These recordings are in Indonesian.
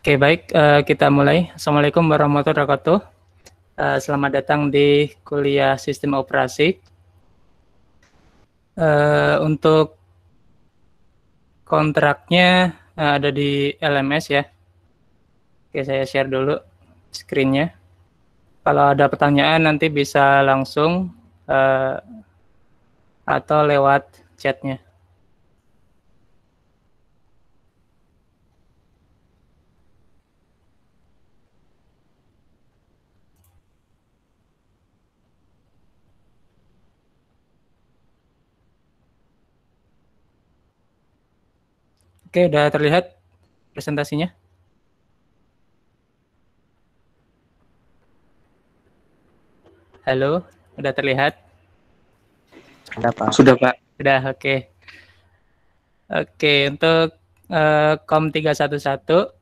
Oke, baik. Uh, kita mulai. Assalamualaikum warahmatullahi wabarakatuh. Uh, selamat datang di kuliah sistem operasi. Uh, untuk kontraknya uh, ada di LMS ya. Oke, saya share dulu screen Kalau ada pertanyaan nanti bisa langsung uh, atau lewat chatnya. Oke, udah terlihat presentasinya? Halo, udah terlihat? Sudah, Pak. Sudah, Pak. Sudah, oke. Okay. Oke, okay, untuk uh, eh, 311,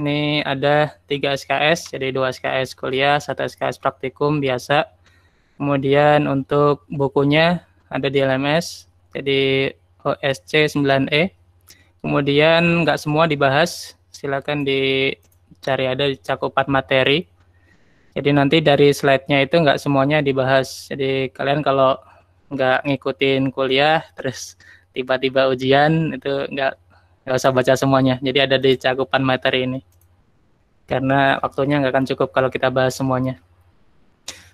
ini ada 3 SKS, jadi 2 SKS kuliah, 1 SKS praktikum biasa. Kemudian untuk bukunya ada di LMS, jadi OSC 9E Kemudian nggak semua dibahas, silakan dicari ada cakupan materi. Jadi nanti dari slide-nya itu nggak semuanya dibahas. Jadi kalian kalau nggak ngikutin kuliah, terus tiba-tiba ujian itu nggak nggak usah baca semuanya. Jadi ada di cakupan materi ini. Karena waktunya nggak akan cukup kalau kita bahas semuanya.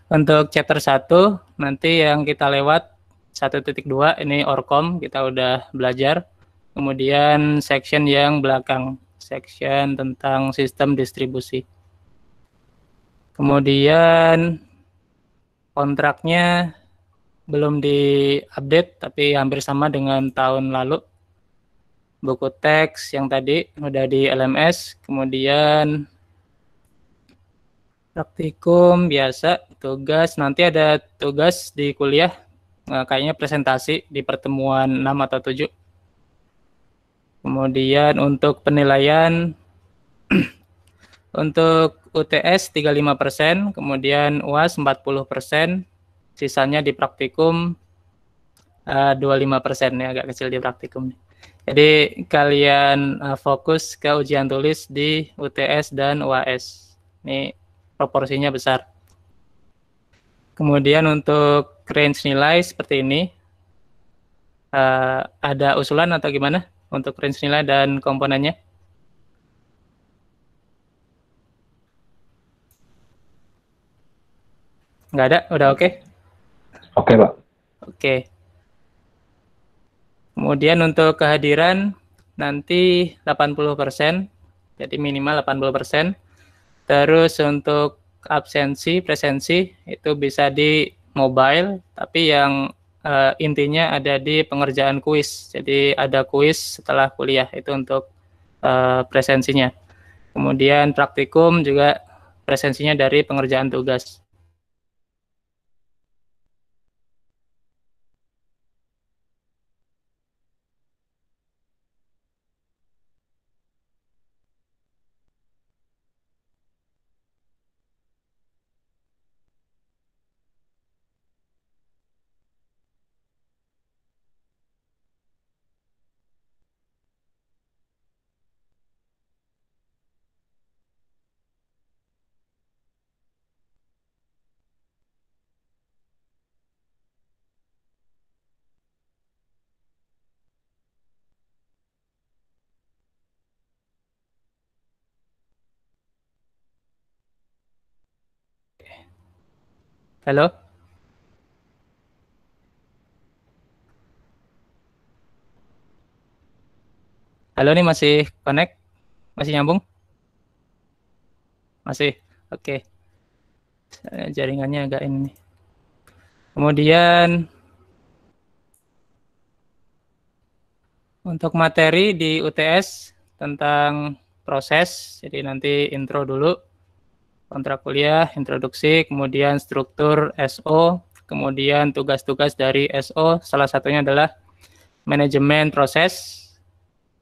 Untuk chapter 1, nanti yang kita lewat 1.2 ini Orkom, kita udah belajar. Kemudian section yang belakang, section tentang sistem distribusi. Kemudian kontraknya belum diupdate tapi hampir sama dengan tahun lalu. Buku teks yang tadi udah di LMS, kemudian praktikum biasa, tugas nanti ada tugas di kuliah, eh, kayaknya presentasi di pertemuan 6 atau 7 Kemudian untuk penilaian untuk UTS 35%, kemudian UAS 40%, sisanya di praktikum uh, 25% ya agak kecil di praktikum. Jadi kalian uh, fokus ke ujian tulis di UTS dan UAS. Ini proporsinya besar. Kemudian untuk range nilai seperti ini, uh, ada usulan atau gimana? untuk range nilai dan komponennya? Nggak ada? Udah oke? Okay? Oke, okay, Pak. Oke. Okay. Kemudian untuk kehadiran nanti 80%, jadi minimal 80%. Terus untuk absensi, presensi itu bisa di mobile, tapi yang uh, intinya ada di pengerjaan kuis. Jadi ada kuis setelah kuliah itu untuk uh, presensinya. Kemudian praktikum juga presensinya dari pengerjaan tugas. Halo, Halo nih masih connect? Masih nyambung? Masih. Oke. Okay. Jaringannya agak ini. Kemudian untuk materi di UTS tentang proses, jadi nanti intro dulu kontrak kuliah, introduksi, kemudian struktur SO, kemudian tugas-tugas dari SO, salah satunya adalah manajemen proses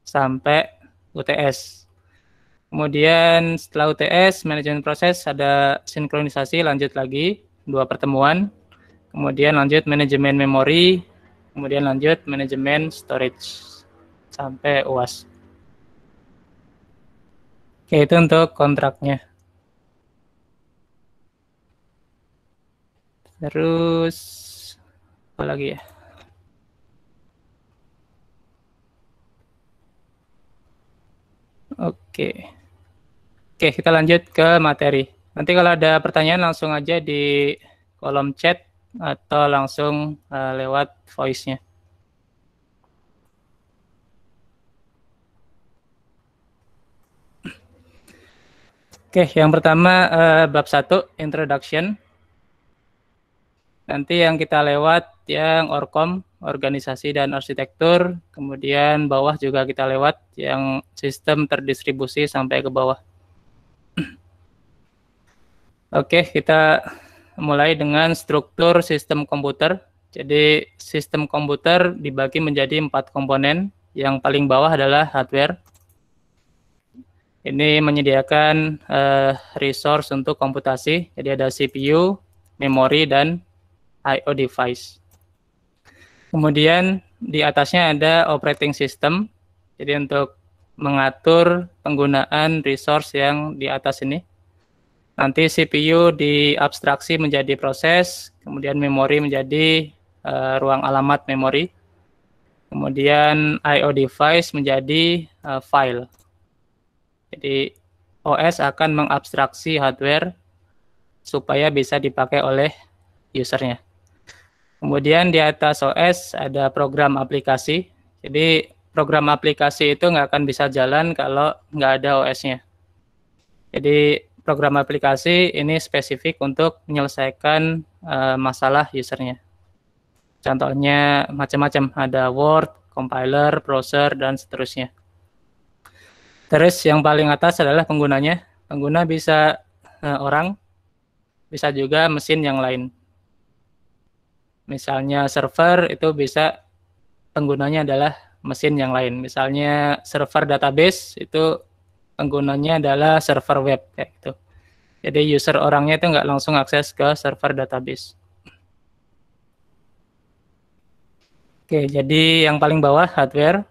sampai UTS. Kemudian setelah UTS, manajemen proses ada sinkronisasi lanjut lagi, dua pertemuan, kemudian lanjut manajemen memori, kemudian lanjut manajemen storage sampai UAS. Oke, itu untuk kontraknya. Terus apa lagi ya? Oke. Oke, kita lanjut ke materi. Nanti kalau ada pertanyaan langsung aja di kolom chat atau langsung uh, lewat voice-nya. Oke, yang pertama uh, bab 1 introduction. Nanti yang kita lewat yang Orkom, organisasi dan arsitektur, kemudian bawah juga kita lewat yang sistem terdistribusi sampai ke bawah. Oke, kita mulai dengan struktur sistem komputer. Jadi sistem komputer dibagi menjadi empat komponen. Yang paling bawah adalah hardware. Ini menyediakan uh, resource untuk komputasi. Jadi ada CPU, memori, dan i device. Kemudian di atasnya ada operating system. Jadi untuk mengatur penggunaan resource yang di atas ini. Nanti CPU diabstraksi menjadi proses, kemudian memori menjadi uh, ruang alamat memori. Kemudian i device menjadi uh, file. Jadi OS akan mengabstraksi hardware supaya bisa dipakai oleh usernya. Kemudian di atas OS ada program aplikasi. Jadi program aplikasi itu nggak akan bisa jalan kalau nggak ada OS-nya. Jadi program aplikasi ini spesifik untuk menyelesaikan uh, masalah usernya. Contohnya macam-macam, ada Word, compiler, browser, dan seterusnya. Terus yang paling atas adalah penggunanya. Pengguna bisa uh, orang, bisa juga mesin yang lain misalnya server itu bisa penggunanya adalah mesin yang lain. Misalnya server database itu penggunanya adalah server web kayak gitu. Jadi user orangnya itu nggak langsung akses ke server database. Oke, jadi yang paling bawah hardware,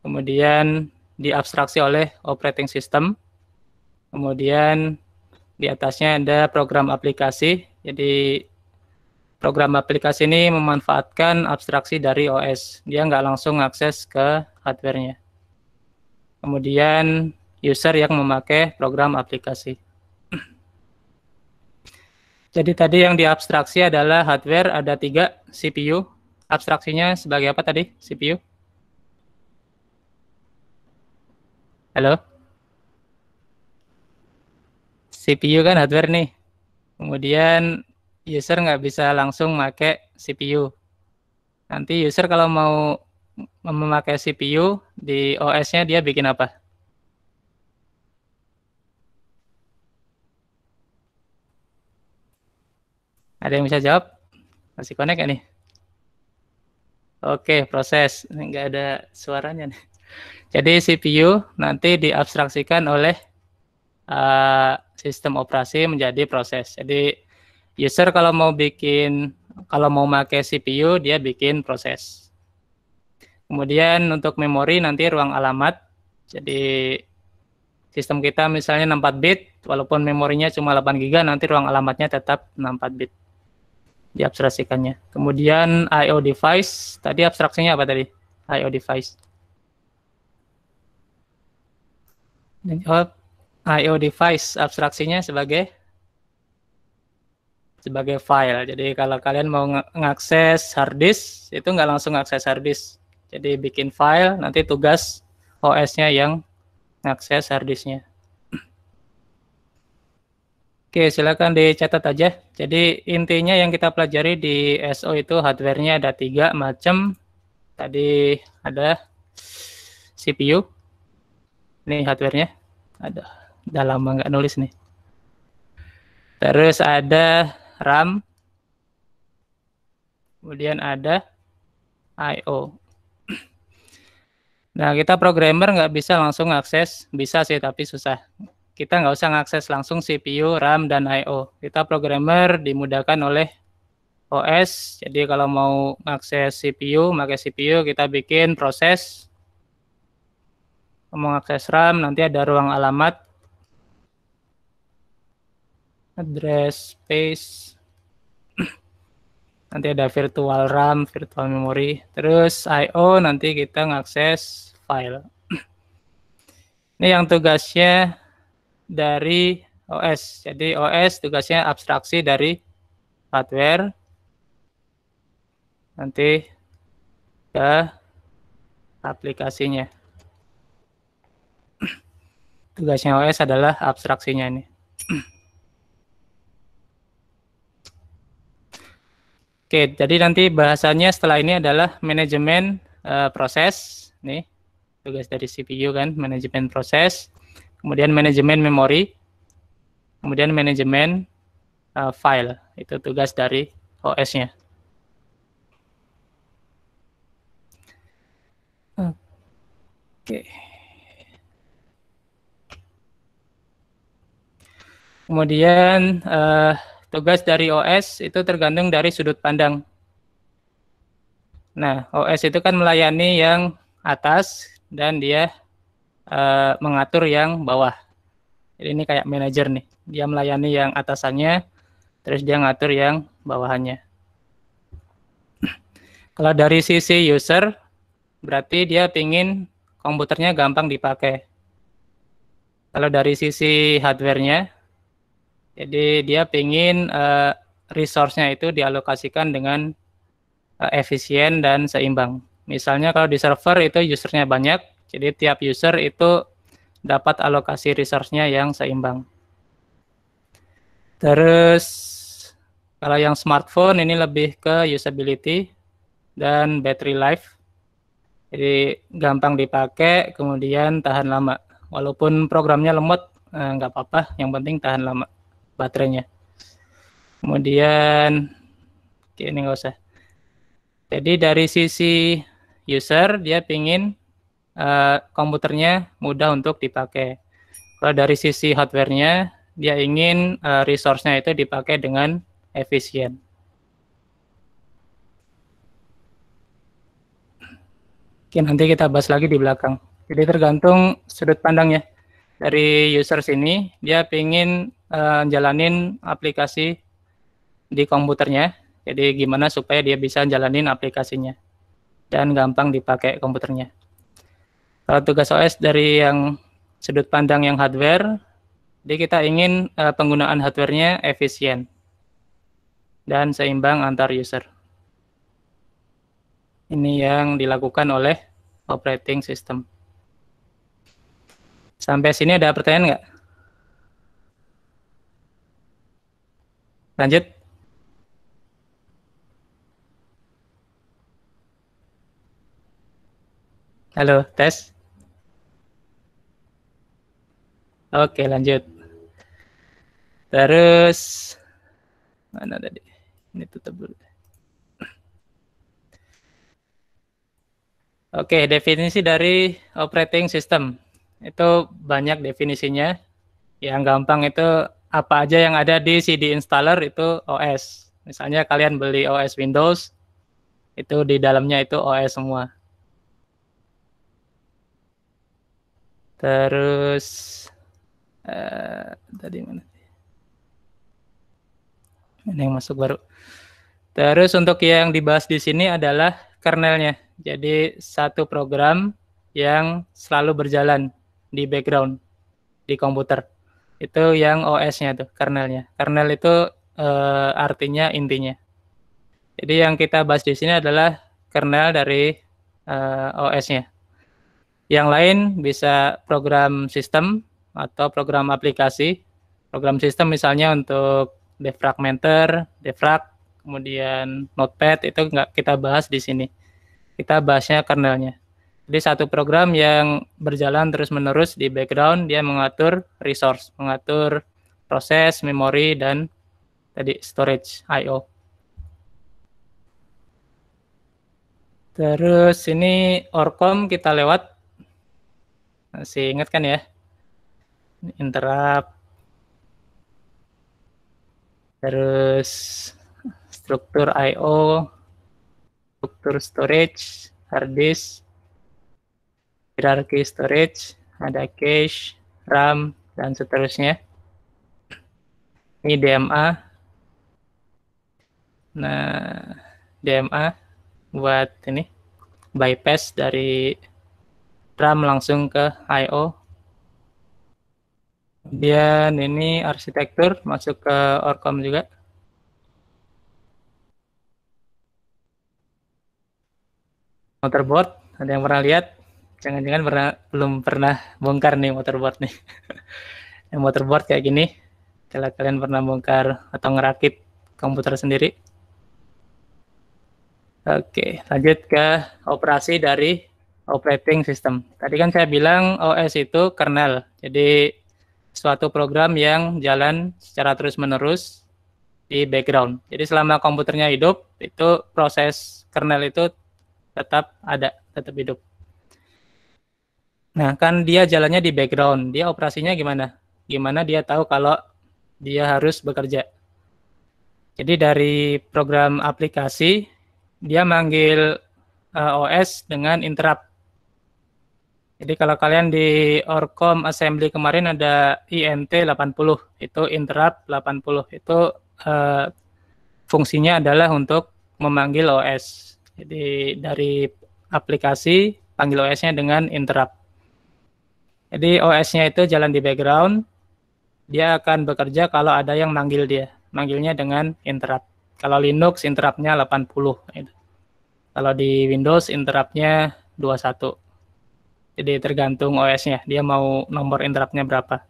kemudian diabstraksi oleh operating system, kemudian di atasnya ada program aplikasi. Jadi Program aplikasi ini memanfaatkan abstraksi dari OS. Dia nggak langsung akses ke hardware-nya. Kemudian user yang memakai program aplikasi. Jadi tadi yang diabstraksi adalah hardware ada tiga CPU. Abstraksinya sebagai apa tadi CPU? Halo? CPU kan hardware nih. Kemudian user nggak bisa langsung pakai CPU. Nanti user kalau mau memakai CPU di OS-nya dia bikin apa? Ada yang bisa jawab? Masih connect ya nih? Oke, proses. Nggak ada suaranya nih. Jadi CPU nanti diabstraksikan oleh uh, sistem operasi menjadi proses. Jadi user ya, kalau mau bikin kalau mau pakai CPU dia bikin proses. Kemudian untuk memori nanti ruang alamat. Jadi sistem kita misalnya 64 bit, walaupun memorinya cuma 8 Giga nanti ruang alamatnya tetap 64 bit diabstraksikannya. Kemudian I/O device, tadi abstraksinya apa tadi? I/O device. I/O device abstraksinya sebagai sebagai file. Jadi kalau kalian mau mengakses hard disk, itu nggak langsung akses hard disk. Jadi bikin file, nanti tugas OS-nya yang mengakses hard disk-nya. Oke, silakan dicatat aja. Jadi intinya yang kita pelajari di SO itu hardware-nya ada tiga macam. Tadi ada CPU. Ini hardware-nya. Ada. dalam nggak nulis nih. Terus ada RAM, kemudian ada I/O. Nah, kita programmer nggak bisa langsung akses, bisa sih tapi susah. Kita nggak usah ngakses langsung CPU, RAM, dan I/O. Kita programmer dimudahkan oleh OS. Jadi kalau mau akses CPU, pakai CPU kita bikin proses. Mau akses RAM, nanti ada ruang alamat address space nanti ada virtual RAM, virtual memory, terus I/O nanti kita ngakses file. Ini yang tugasnya dari OS. Jadi OS tugasnya abstraksi dari hardware. Nanti ke aplikasinya. Tugasnya OS adalah abstraksinya ini. Oke, jadi nanti bahasanya setelah ini adalah manajemen uh, proses. Nih, tugas dari CPU kan, manajemen proses. Kemudian manajemen memori. Kemudian manajemen uh, file. Itu tugas dari OS-nya. Oke. Kemudian uh, tugas dari OS itu tergantung dari sudut pandang. Nah, OS itu kan melayani yang atas dan dia uh, mengatur yang bawah. Jadi ini kayak manajer nih, dia melayani yang atasannya, terus dia ngatur yang bawahannya. Kalau dari sisi user, berarti dia pingin komputernya gampang dipakai. Kalau dari sisi hardware-nya, jadi dia pengen uh, eh, resource-nya itu dialokasikan dengan uh, efisien dan seimbang. Misalnya kalau di server itu usernya banyak, jadi tiap user itu dapat alokasi resource-nya yang seimbang. Terus kalau yang smartphone ini lebih ke usability dan battery life. Jadi gampang dipakai, kemudian tahan lama. Walaupun programnya lemot, eh, nggak eh, apa-apa, yang penting tahan lama baterainya kemudian oke ini nggak usah jadi dari sisi user dia pingin uh, komputernya mudah untuk dipakai kalau dari sisi hardwarenya dia ingin uh, resource-nya itu dipakai dengan efisien Oke, nanti kita bahas lagi di belakang. Jadi tergantung sudut pandangnya. Dari user sini, dia ingin uh, jalanin aplikasi di komputernya. Jadi gimana supaya dia bisa jalanin aplikasinya dan gampang dipakai komputernya. Kalau tugas OS dari yang sudut pandang yang hardware, jadi kita ingin uh, penggunaan hardwarenya efisien dan seimbang antar user. Ini yang dilakukan oleh operating system. Sampai sini ada pertanyaan nggak? Lanjut. Halo, tes. Oke, lanjut. Terus mana tadi? Ini tutup dulu. Oke, definisi dari operating system. Itu banyak definisinya. Yang gampang itu apa aja yang ada di CD installer itu OS. Misalnya kalian beli OS Windows, itu di dalamnya itu OS semua. Terus uh, tadi mana? Ini yang masuk baru. Terus untuk yang dibahas di sini adalah kernelnya. Jadi satu program yang selalu berjalan di background di komputer itu yang OS-nya tuh kernelnya kernel itu uh, artinya intinya jadi yang kita bahas di sini adalah kernel dari uh, eh, OS-nya yang lain bisa program sistem atau program aplikasi program sistem misalnya untuk defragmenter defrag kemudian notepad itu nggak kita bahas di sini kita bahasnya kernelnya jadi satu program yang berjalan terus-menerus di background dia mengatur resource, mengatur proses, memori dan tadi storage I/O. Terus ini Orkom kita lewat. Masih ingat kan ya? Interrupt. Terus struktur I/O, struktur storage, hard disk, hierarki storage, ada cache, RAM, dan seterusnya. Ini DMA. Nah, DMA buat ini bypass dari RAM langsung ke IO. Kemudian ini arsitektur masuk ke Orcom juga. Motherboard, ada yang pernah lihat? Jangan-jangan pernah, belum pernah bongkar nih motorboard nih. yang motorboard kayak gini, kalau kalian pernah bongkar atau ngerakit komputer sendiri. Oke, lanjut ke operasi dari operating system. Tadi kan saya bilang OS itu kernel, jadi suatu program yang jalan secara terus-menerus di background. Jadi selama komputernya hidup, itu proses kernel itu tetap ada, tetap hidup. Nah, kan dia jalannya di background. Dia operasinya gimana? Gimana dia tahu kalau dia harus bekerja? Jadi dari program aplikasi, dia manggil uh, eh, OS dengan interrupt. Jadi kalau kalian di Orcom Assembly kemarin ada INT 80, itu interrupt 80. Itu uh, fungsinya adalah untuk memanggil OS. Jadi dari aplikasi, panggil OS-nya dengan interrupt. Jadi OS-nya itu jalan di background, dia akan bekerja kalau ada yang manggil dia. Manggilnya dengan interrupt. Kalau Linux interruptnya 80. Gitu. Kalau di Windows interruptnya 21. Jadi tergantung OS-nya, dia mau nomor interruptnya berapa.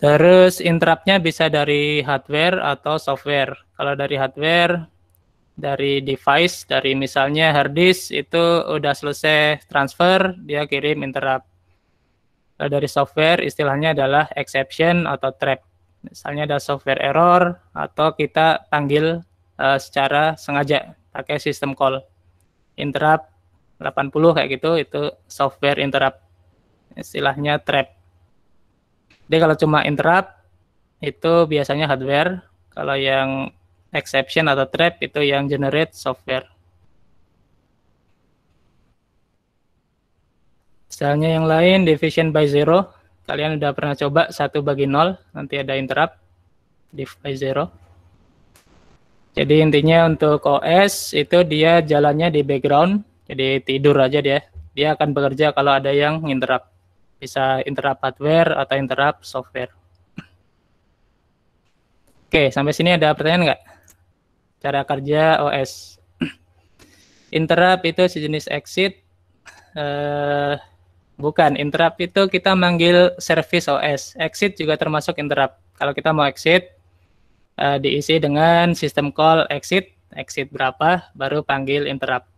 Terus interruptnya bisa dari hardware atau software. Kalau dari hardware, dari device, dari misalnya hard disk itu udah selesai transfer, dia kirim interrupt uh, dari software istilahnya adalah exception atau trap. Misalnya ada software error atau kita panggil uh, secara sengaja pakai sistem call. Interrupt 80 kayak gitu itu software interrupt. Istilahnya trap. Jadi kalau cuma interrupt itu biasanya hardware, kalau yang exception atau trap itu yang generate software. Misalnya yang lain division by zero, kalian udah pernah coba satu bagi nol, nanti ada interrupt div by zero. Jadi intinya untuk OS itu dia jalannya di background, jadi tidur aja dia. Dia akan bekerja kalau ada yang interrupt. Bisa interrupt hardware atau interrupt software. Oke, sampai sini ada pertanyaan nggak? Cara kerja OS. interrupt itu sejenis exit. Uh, Bukan, interrupt itu kita manggil service OS. Exit juga termasuk interrupt. Kalau kita mau exit, uh, diisi dengan sistem call exit, exit berapa, baru panggil interrupt.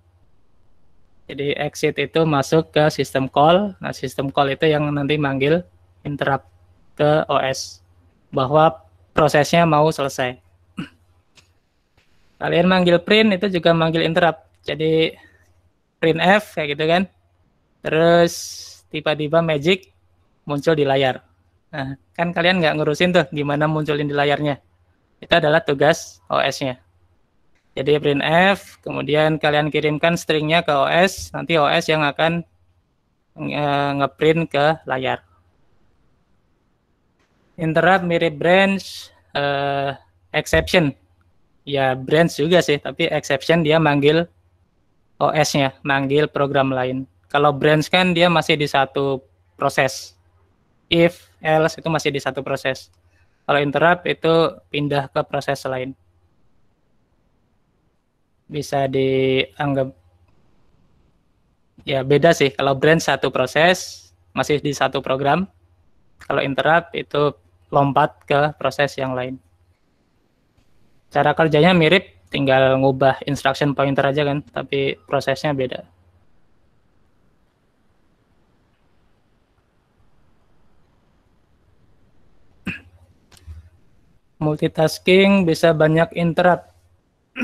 Jadi exit itu masuk ke sistem call. Nah, sistem call itu yang nanti manggil interrupt ke OS bahwa prosesnya mau selesai. Kalian manggil print itu juga manggil interrupt. Jadi print f kayak gitu kan. Terus tiba-tiba magic muncul di layar. Nah, kan kalian nggak ngurusin tuh gimana munculin di layarnya. Itu adalah tugas OS-nya. Jadi print F, kemudian kalian kirimkan stringnya ke OS, nanti OS yang akan eh, ngeprint ke layar. Interrupt mirip branch uh, exception. Ya branch juga sih, tapi exception dia manggil OS-nya, manggil program lain. Kalau branch kan dia masih di satu proses. If, else itu masih di satu proses. Kalau interrupt itu pindah ke proses lain. Bisa dianggap ya beda sih. Kalau branch satu proses masih di satu program. Kalau interrupt itu lompat ke proses yang lain. Cara kerjanya mirip, tinggal ngubah instruction pointer aja kan, tapi prosesnya beda. multitasking bisa banyak interrupt.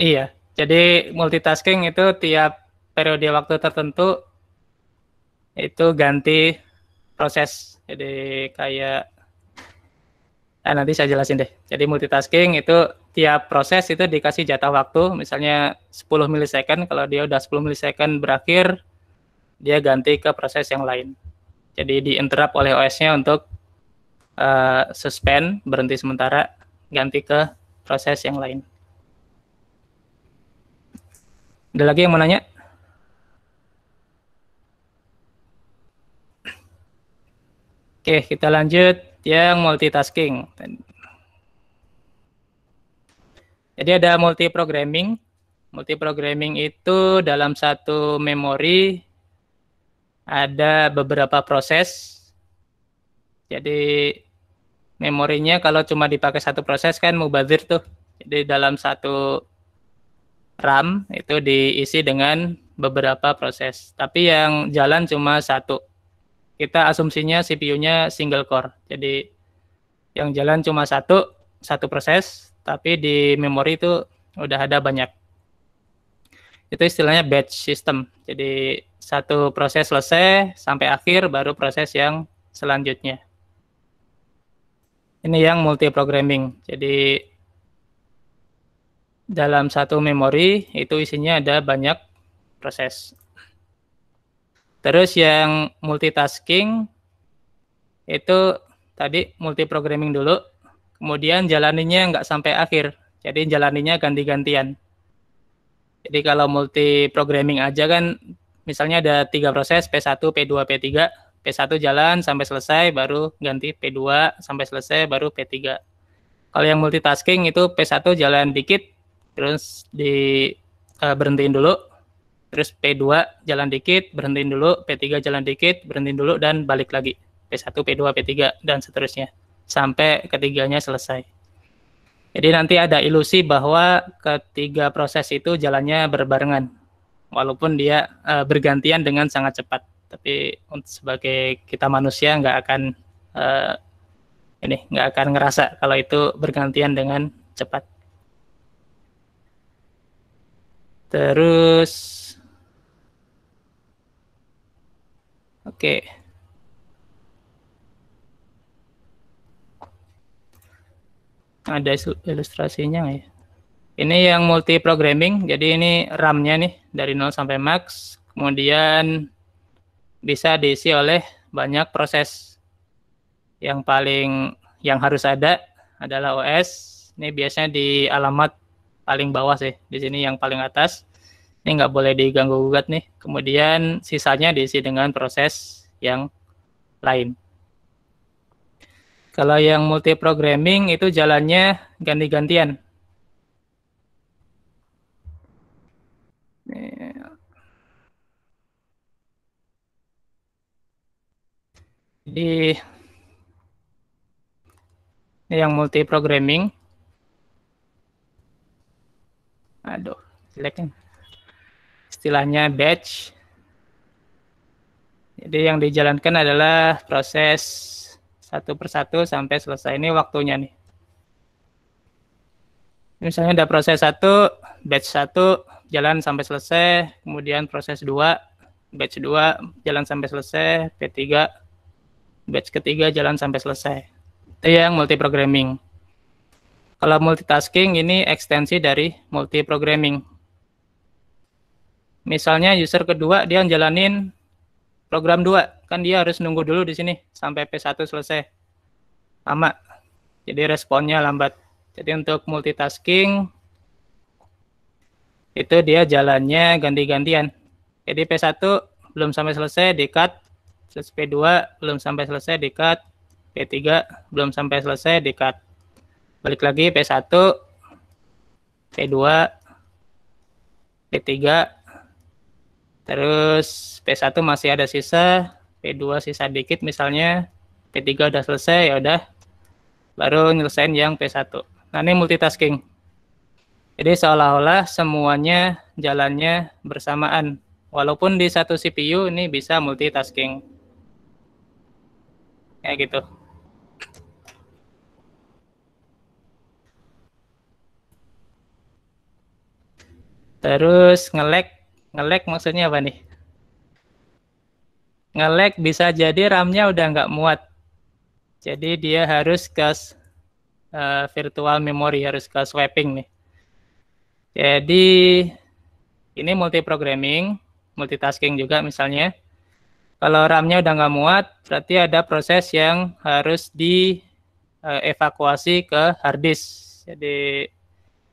iya, jadi multitasking itu tiap periode waktu tertentu itu ganti proses. Jadi kayak nah nanti saya jelasin deh. Jadi multitasking itu tiap proses itu dikasih jatah waktu, misalnya 10 milisecond. Kalau dia udah 10 milisecond berakhir, dia ganti ke proses yang lain. Jadi di oleh OS-nya untuk uh, suspend berhenti sementara ganti ke proses yang lain. Ada lagi yang mau nanya? Oke, kita lanjut yang multitasking. Jadi ada multi programming. multi programming itu dalam satu memori ada beberapa proses jadi memorinya kalau cuma dipakai satu proses kan mubazir tuh. Jadi dalam satu RAM itu diisi dengan beberapa proses. Tapi yang jalan cuma satu. Kita asumsinya CPU-nya single core. Jadi yang jalan cuma satu, satu proses, tapi di memori itu udah ada banyak. Itu istilahnya batch system. Jadi satu proses selesai sampai akhir baru proses yang selanjutnya. Ini yang multi programming. Jadi dalam satu memori itu isinya ada banyak proses. Terus yang multitasking itu tadi multi programming dulu, kemudian jalaninya nggak sampai akhir. Jadi jalaninya ganti-gantian. Jadi kalau multi programming aja kan misalnya ada tiga proses P1, P2, P3. P1 jalan sampai selesai baru ganti P2 sampai selesai baru P3. Kalau yang multitasking itu P1 jalan dikit terus di uh, berhentiin dulu. Terus P2 jalan dikit, berhentiin dulu, P3 jalan dikit, berhentiin dulu dan balik lagi. P1, P2, P3 dan seterusnya sampai ketiganya selesai. Jadi nanti ada ilusi bahwa ketiga proses itu jalannya berbarengan walaupun dia uh, bergantian dengan sangat cepat tapi untuk sebagai kita manusia nggak akan uh, ini nggak akan ngerasa kalau itu bergantian dengan cepat. Terus, oke. Okay. Ada ilustrasinya nggak ya? Ini yang multi programming, jadi ini RAM-nya nih dari 0 sampai max. Kemudian bisa diisi oleh banyak proses. Yang paling yang harus ada adalah OS. Ini biasanya di alamat paling bawah sih. Di sini yang paling atas. Ini nggak boleh diganggu gugat nih. Kemudian sisanya diisi dengan proses yang lain. Kalau yang multi programming itu jalannya ganti-gantian. Jadi ini yang multi programming. Aduh, jelek Istilahnya batch. Jadi yang dijalankan adalah proses satu persatu sampai selesai. Ini waktunya nih. Misalnya ada proses satu, batch satu jalan sampai selesai, kemudian proses dua, batch dua jalan sampai selesai, P3 batch ketiga jalan sampai selesai. Itu iya, yang multi programming. Kalau multitasking ini ekstensi dari multi programming. Misalnya user kedua dia jalanin program 2, kan dia harus nunggu dulu di sini sampai P1 selesai. Lama. Jadi responnya lambat. Jadi untuk multitasking itu dia jalannya ganti-gantian. Jadi P1 belum sampai selesai dekat. P2 belum sampai selesai dekat, P3 belum sampai selesai dekat. Balik lagi P1, P2, P3, terus P1 masih ada sisa, P2 sisa dikit misalnya, P3 udah selesai ya udah, baru nyelesain yang P1. Nah ini multitasking. Jadi seolah-olah semuanya jalannya bersamaan. Walaupun di satu CPU ini bisa multitasking kayak gitu terus ngelek ngelek maksudnya apa nih ngelek bisa jadi RAM-nya udah nggak muat jadi dia harus ke uh, virtual memory harus ke swapping nih jadi ini multi programming multitasking juga misalnya kalau RAM-nya udah nggak muat, berarti ada proses yang harus dievakuasi eh, ke hard disk. Jadi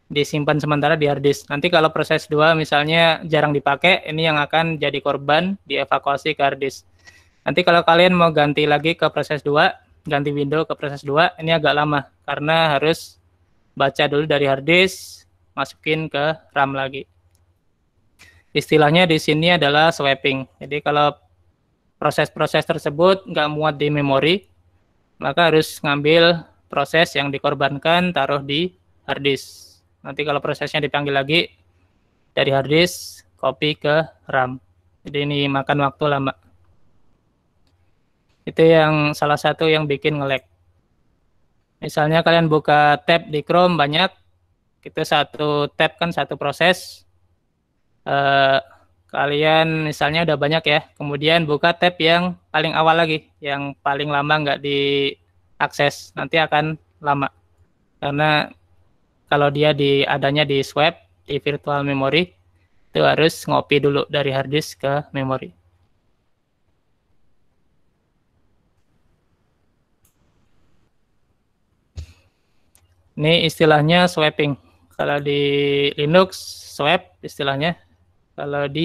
disimpan sementara di hard disk. Nanti kalau proses 2 misalnya jarang dipakai, ini yang akan jadi korban dievakuasi ke hard disk. Nanti kalau kalian mau ganti lagi ke proses 2, ganti window ke proses 2, ini agak lama karena harus baca dulu dari hard disk, masukin ke RAM lagi. Istilahnya di sini adalah swapping. Jadi kalau proses-proses tersebut nggak muat di memori, maka harus ngambil proses yang dikorbankan taruh di hard disk. Nanti kalau prosesnya dipanggil lagi dari hard disk copy ke RAM. Jadi ini makan waktu lama. Itu yang salah satu yang bikin ngelag. Misalnya kalian buka tab di Chrome banyak, kita satu tab kan satu proses. Uh, kalian misalnya udah banyak ya, kemudian buka tab yang paling awal lagi, yang paling lama nggak diakses, nanti akan lama. Karena kalau dia di adanya di swap, di virtual memory, itu harus ngopi dulu dari hard disk ke memory. Ini istilahnya swapping. Kalau di Linux, swap istilahnya kalau di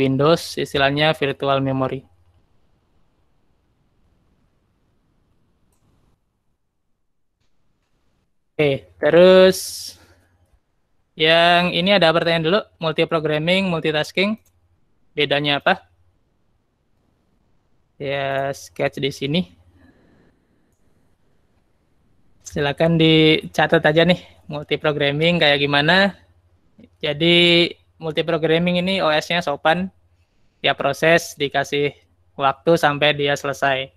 Windows istilahnya virtual memory. Oke, terus yang ini ada pertanyaan dulu, multi programming, multitasking, bedanya apa? Ya, sketch di sini. Silakan dicatat aja nih, multi programming kayak gimana. Jadi Multi programming ini OS-nya sopan, ya proses dikasih waktu sampai dia selesai.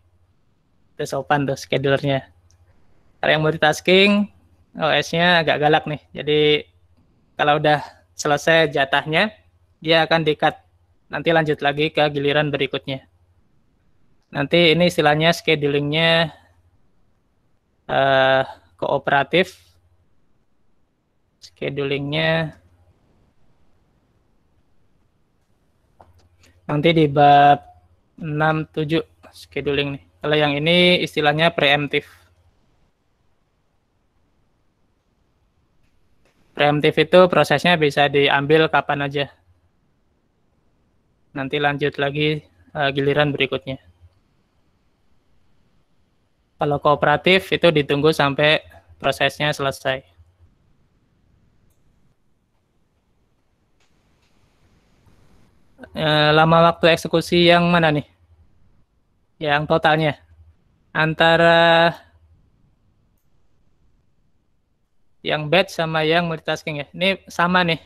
Itu sopan tuh schedulernya. Kalau yang multitasking, OS-nya agak galak nih. Jadi kalau udah selesai jatahnya, dia akan dikat. Nanti lanjut lagi ke giliran berikutnya. Nanti ini istilahnya schedulingnya uh, kooperatif. Schedulingnya Nanti di bab 6 7 scheduling nih. Kalau yang ini istilahnya preemptif. Preemptif itu prosesnya bisa diambil kapan aja. Nanti lanjut lagi uh, giliran berikutnya. Kalau kooperatif itu ditunggu sampai prosesnya selesai. Eh, lama waktu eksekusi yang mana nih? Yang totalnya antara yang batch sama yang multitasking ya. Ini sama nih.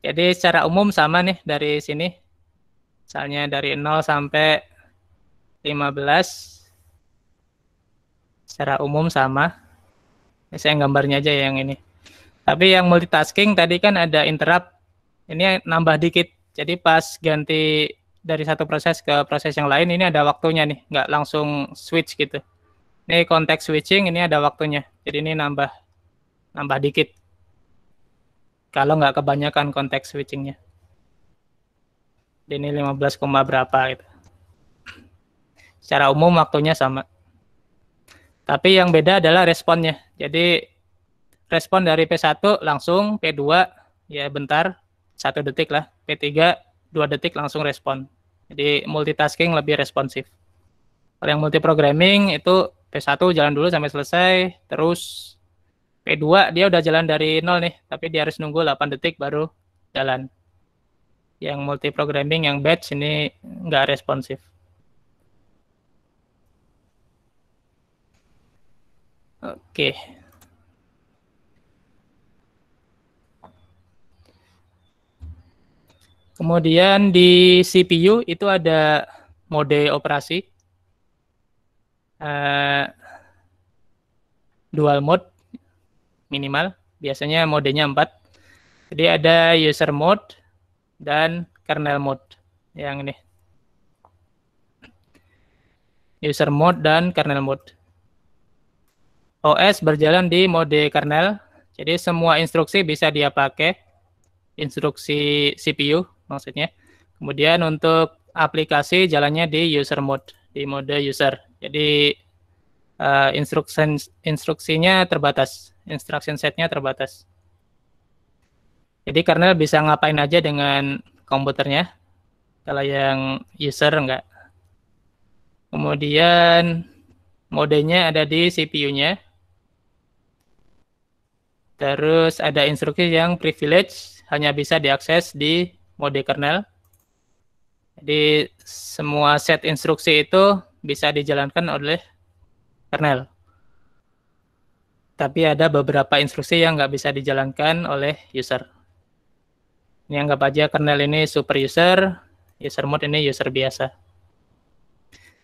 Jadi secara umum sama nih dari sini. Misalnya dari 0 sampai 15 secara umum sama. Saya gambarnya aja yang ini. Tapi yang multitasking tadi kan ada interrupt ini nambah dikit. Jadi pas ganti dari satu proses ke proses yang lain ini ada waktunya nih, nggak langsung switch gitu. Ini konteks switching ini ada waktunya. Jadi ini nambah nambah dikit. Kalau nggak kebanyakan konteks switchingnya. ini 15, berapa gitu. Secara umum waktunya sama. Tapi yang beda adalah responnya. Jadi respon dari P1 langsung, P2 ya bentar, satu detik lah. P3 dua detik langsung respon. Jadi multitasking lebih responsif. Kalau yang multi programming itu P1 jalan dulu sampai selesai, terus P2 dia udah jalan dari nol nih, tapi dia harus nunggu 8 detik baru jalan. Yang multi programming yang batch ini nggak responsif. Oke, Kemudian di CPU itu ada mode operasi, uh, dual mode minimal, biasanya modenya 4. Jadi ada user mode dan kernel mode yang ini. User mode dan kernel mode. OS berjalan di mode kernel, jadi semua instruksi bisa dia pakai, instruksi CPU maksudnya. Kemudian untuk aplikasi jalannya di user mode, di mode user. Jadi uh, eh, instruction instruksinya terbatas, instruction setnya terbatas. Jadi karena bisa ngapain aja dengan komputernya, kalau yang user enggak. Kemudian modenya ada di CPU-nya. Terus ada instruksi yang privilege hanya bisa diakses di mode kernel. Jadi semua set instruksi itu bisa dijalankan oleh kernel. Tapi ada beberapa instruksi yang nggak bisa dijalankan oleh user. Ini anggap aja kernel ini super user, user mode ini user biasa.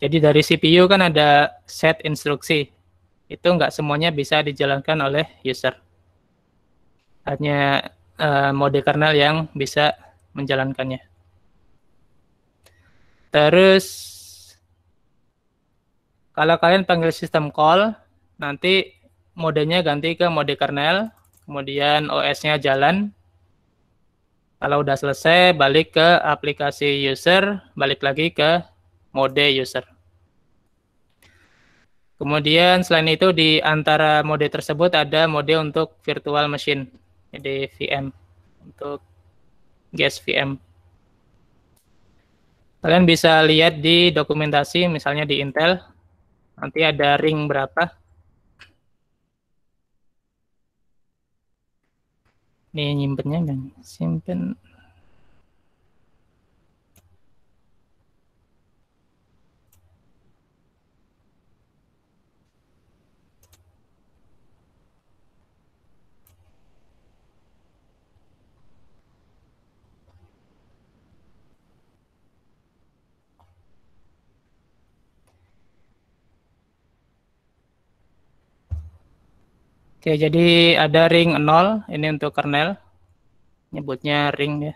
Jadi dari CPU kan ada set instruksi. Itu nggak semuanya bisa dijalankan oleh user. Hanya uh, mode kernel yang bisa menjalankannya. Terus kalau kalian panggil sistem call, nanti modenya ganti ke mode kernel, kemudian OS-nya jalan. Kalau udah selesai, balik ke aplikasi user, balik lagi ke mode user. Kemudian selain itu di antara mode tersebut ada mode untuk virtual machine, jadi VM untuk GSVM. Kalian bisa lihat di dokumentasi, misalnya di Intel, nanti ada ring berapa. Ini nyimpennya kan, simpen. Oke, jadi ada ring 0, ini untuk kernel. Nyebutnya ring ya.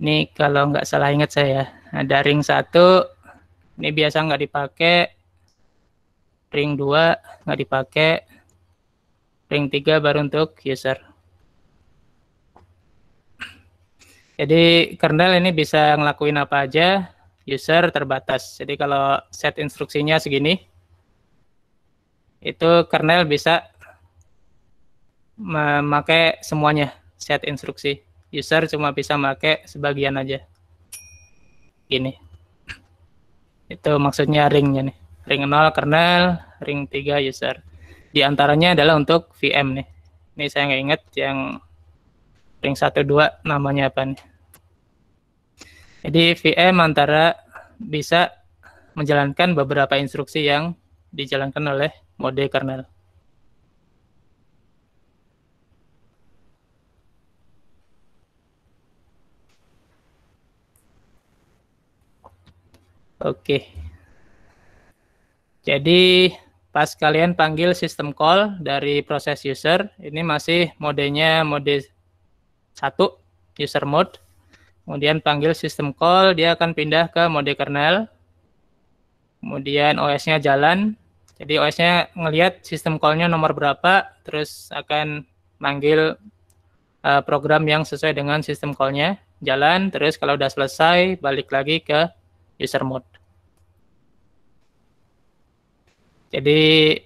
Ini kalau nggak salah ingat saya, ya. ada ring 1, ini biasa nggak dipakai. Ring 2 nggak dipakai. Ring 3 baru untuk user. Jadi kernel ini bisa ngelakuin apa aja, user terbatas. Jadi kalau set instruksinya segini, itu kernel bisa memakai semuanya set instruksi. User cuma bisa memakai sebagian aja. Gini. Itu maksudnya ringnya nih. Ring 0 kernel, ring 3 user. Di antaranya adalah untuk VM nih. Ini saya nggak inget yang ring 1 2 namanya apa nih. Jadi VM antara bisa menjalankan beberapa instruksi yang dijalankan oleh mode kernel. Oke. Jadi pas kalian panggil sistem call dari proses user, ini masih modenya mode satu user mode. Kemudian panggil sistem call, dia akan pindah ke mode kernel. Kemudian OS-nya jalan. Jadi OS-nya ngelihat sistem call-nya nomor berapa, terus akan manggil uh, program yang sesuai dengan sistem call-nya, jalan, terus kalau udah selesai, balik lagi ke user mode. Jadi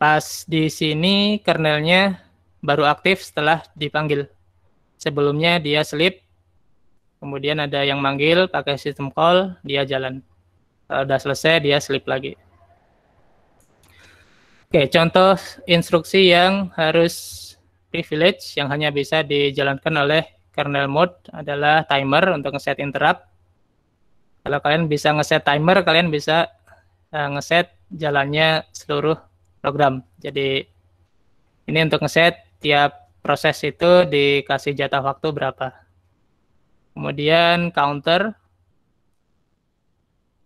pas di sini kernelnya baru aktif setelah dipanggil. Sebelumnya dia sleep, kemudian ada yang manggil pakai sistem call, dia jalan. Kalau udah selesai, dia sleep lagi. Oke, contoh instruksi yang harus privilege yang hanya bisa dijalankan oleh kernel mode adalah timer untuk ngeset interrupt. Kalau kalian bisa ngeset timer, kalian bisa uh, ngeset jalannya seluruh program. Jadi ini untuk ngeset tiap proses itu dikasih jatah waktu berapa. Kemudian counter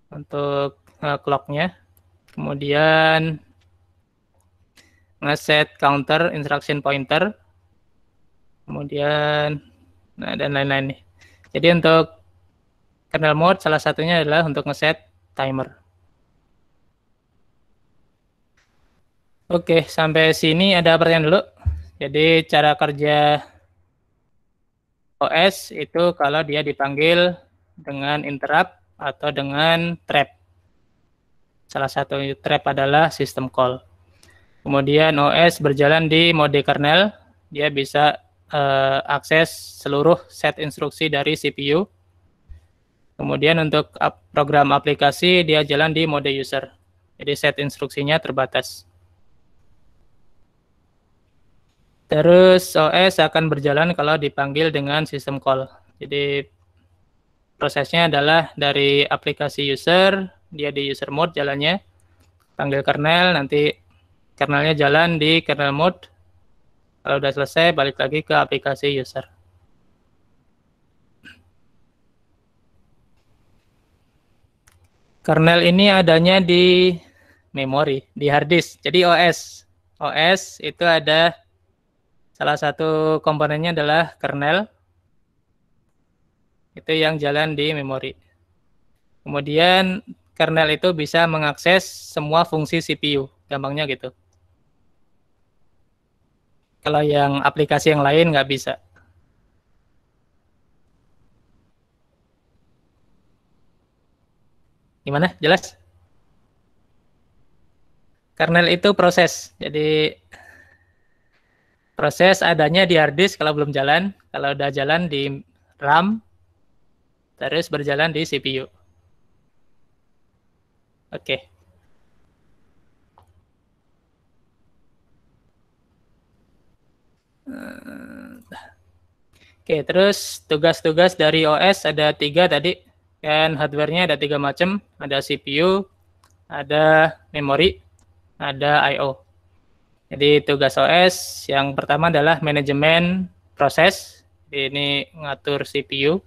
untuk uh, clocknya. Kemudian ngeset counter instruction pointer kemudian nah, dan lain-lain nih. Jadi untuk kernel mode salah satunya adalah untuk ngeset timer. Oke, sampai sini ada pertanyaan dulu. Jadi cara kerja OS itu kalau dia dipanggil dengan interrupt atau dengan trap. Salah satu trap adalah system call. Kemudian OS berjalan di mode kernel, dia bisa uh, akses seluruh set instruksi dari CPU. Kemudian untuk ap program aplikasi dia jalan di mode user. Jadi set instruksinya terbatas. Terus OS akan berjalan kalau dipanggil dengan sistem call. Jadi prosesnya adalah dari aplikasi user, dia di user mode jalannya, panggil kernel, nanti kernelnya jalan di kernel mode. Kalau udah selesai, balik lagi ke aplikasi user. Kernel ini adanya di memori, di hard disk. Jadi OS. OS itu ada salah satu komponennya adalah kernel. Itu yang jalan di memori. Kemudian kernel itu bisa mengakses semua fungsi CPU, gampangnya gitu. Kalau yang aplikasi yang lain nggak bisa. Gimana? Jelas? Kernel itu proses. Jadi proses adanya di hard disk kalau belum jalan. Kalau udah jalan di RAM, terus berjalan di CPU. Oke. Okay. Oke, terus tugas-tugas dari OS ada tiga tadi. Kan hardware-nya ada tiga macam. Ada CPU, ada memori, ada I.O. Jadi tugas OS yang pertama adalah manajemen proses. ini mengatur CPU.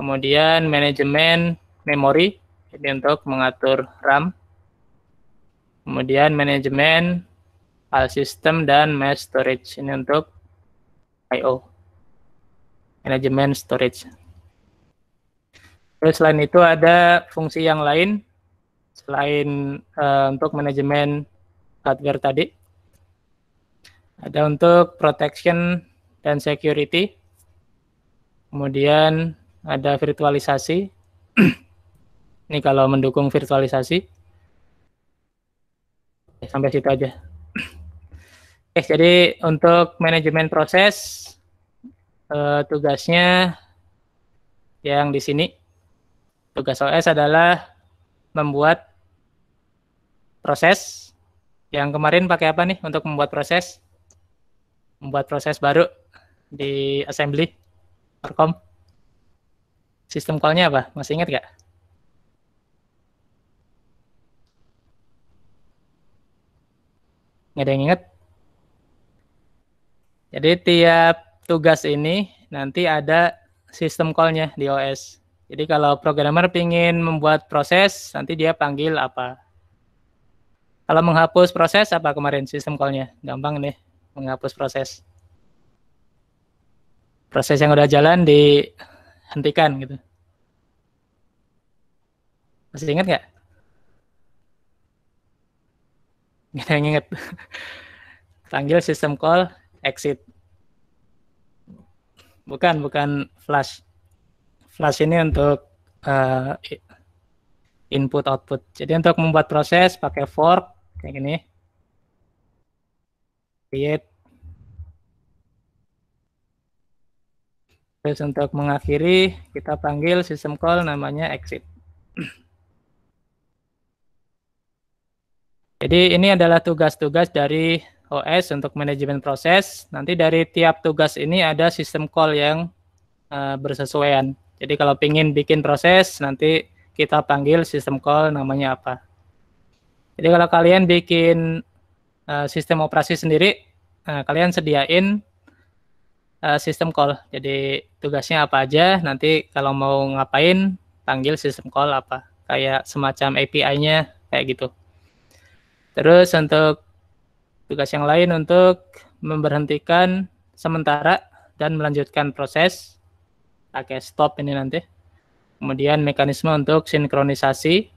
Kemudian manajemen memori. ini untuk mengatur RAM. Kemudian manajemen file system dan mass storage. Ini untuk IO, management storage. Terus selain itu ada fungsi yang lain selain uh, untuk manajemen hardware tadi. Ada untuk protection dan security. Kemudian ada virtualisasi. Ini kalau mendukung virtualisasi. Sampai situ aja. Oke, eh, jadi untuk manajemen proses uh, tugasnya yang di sini tugas OS adalah membuat proses. Yang kemarin pakai apa nih untuk membuat proses? Membuat proses baru di assembly, perkom, Sistem kolnya apa? Masih ingat gak? Nggak ada yang ingat? Jadi tiap tugas ini nanti ada sistem call-nya di OS. Jadi kalau programmer ingin membuat proses, nanti dia panggil apa. Kalau menghapus proses, apa kemarin sistem call-nya? Gampang nih, menghapus proses. Proses yang udah jalan dihentikan gitu. Masih ingat nggak? Nggak ingat. Panggil sistem call exit. Bukan, bukan flash. Flash ini untuk uh, input output. Jadi untuk membuat proses pakai fork kayak gini. Create. Terus untuk mengakhiri kita panggil sistem call namanya exit. Jadi ini adalah tugas-tugas dari OS untuk manajemen proses. Nanti dari tiap tugas ini ada sistem call yang uh, bersesuaian. Jadi kalau ingin bikin proses, nanti kita panggil sistem call namanya apa. Jadi kalau kalian bikin uh, sistem operasi sendiri, uh, kalian sediain uh, sistem call. Jadi tugasnya apa aja, nanti kalau mau ngapain, panggil sistem call apa. Kayak semacam API-nya, kayak gitu. Terus untuk tugas yang lain untuk memberhentikan sementara dan melanjutkan proses pakai stop ini nanti. Kemudian mekanisme untuk sinkronisasi,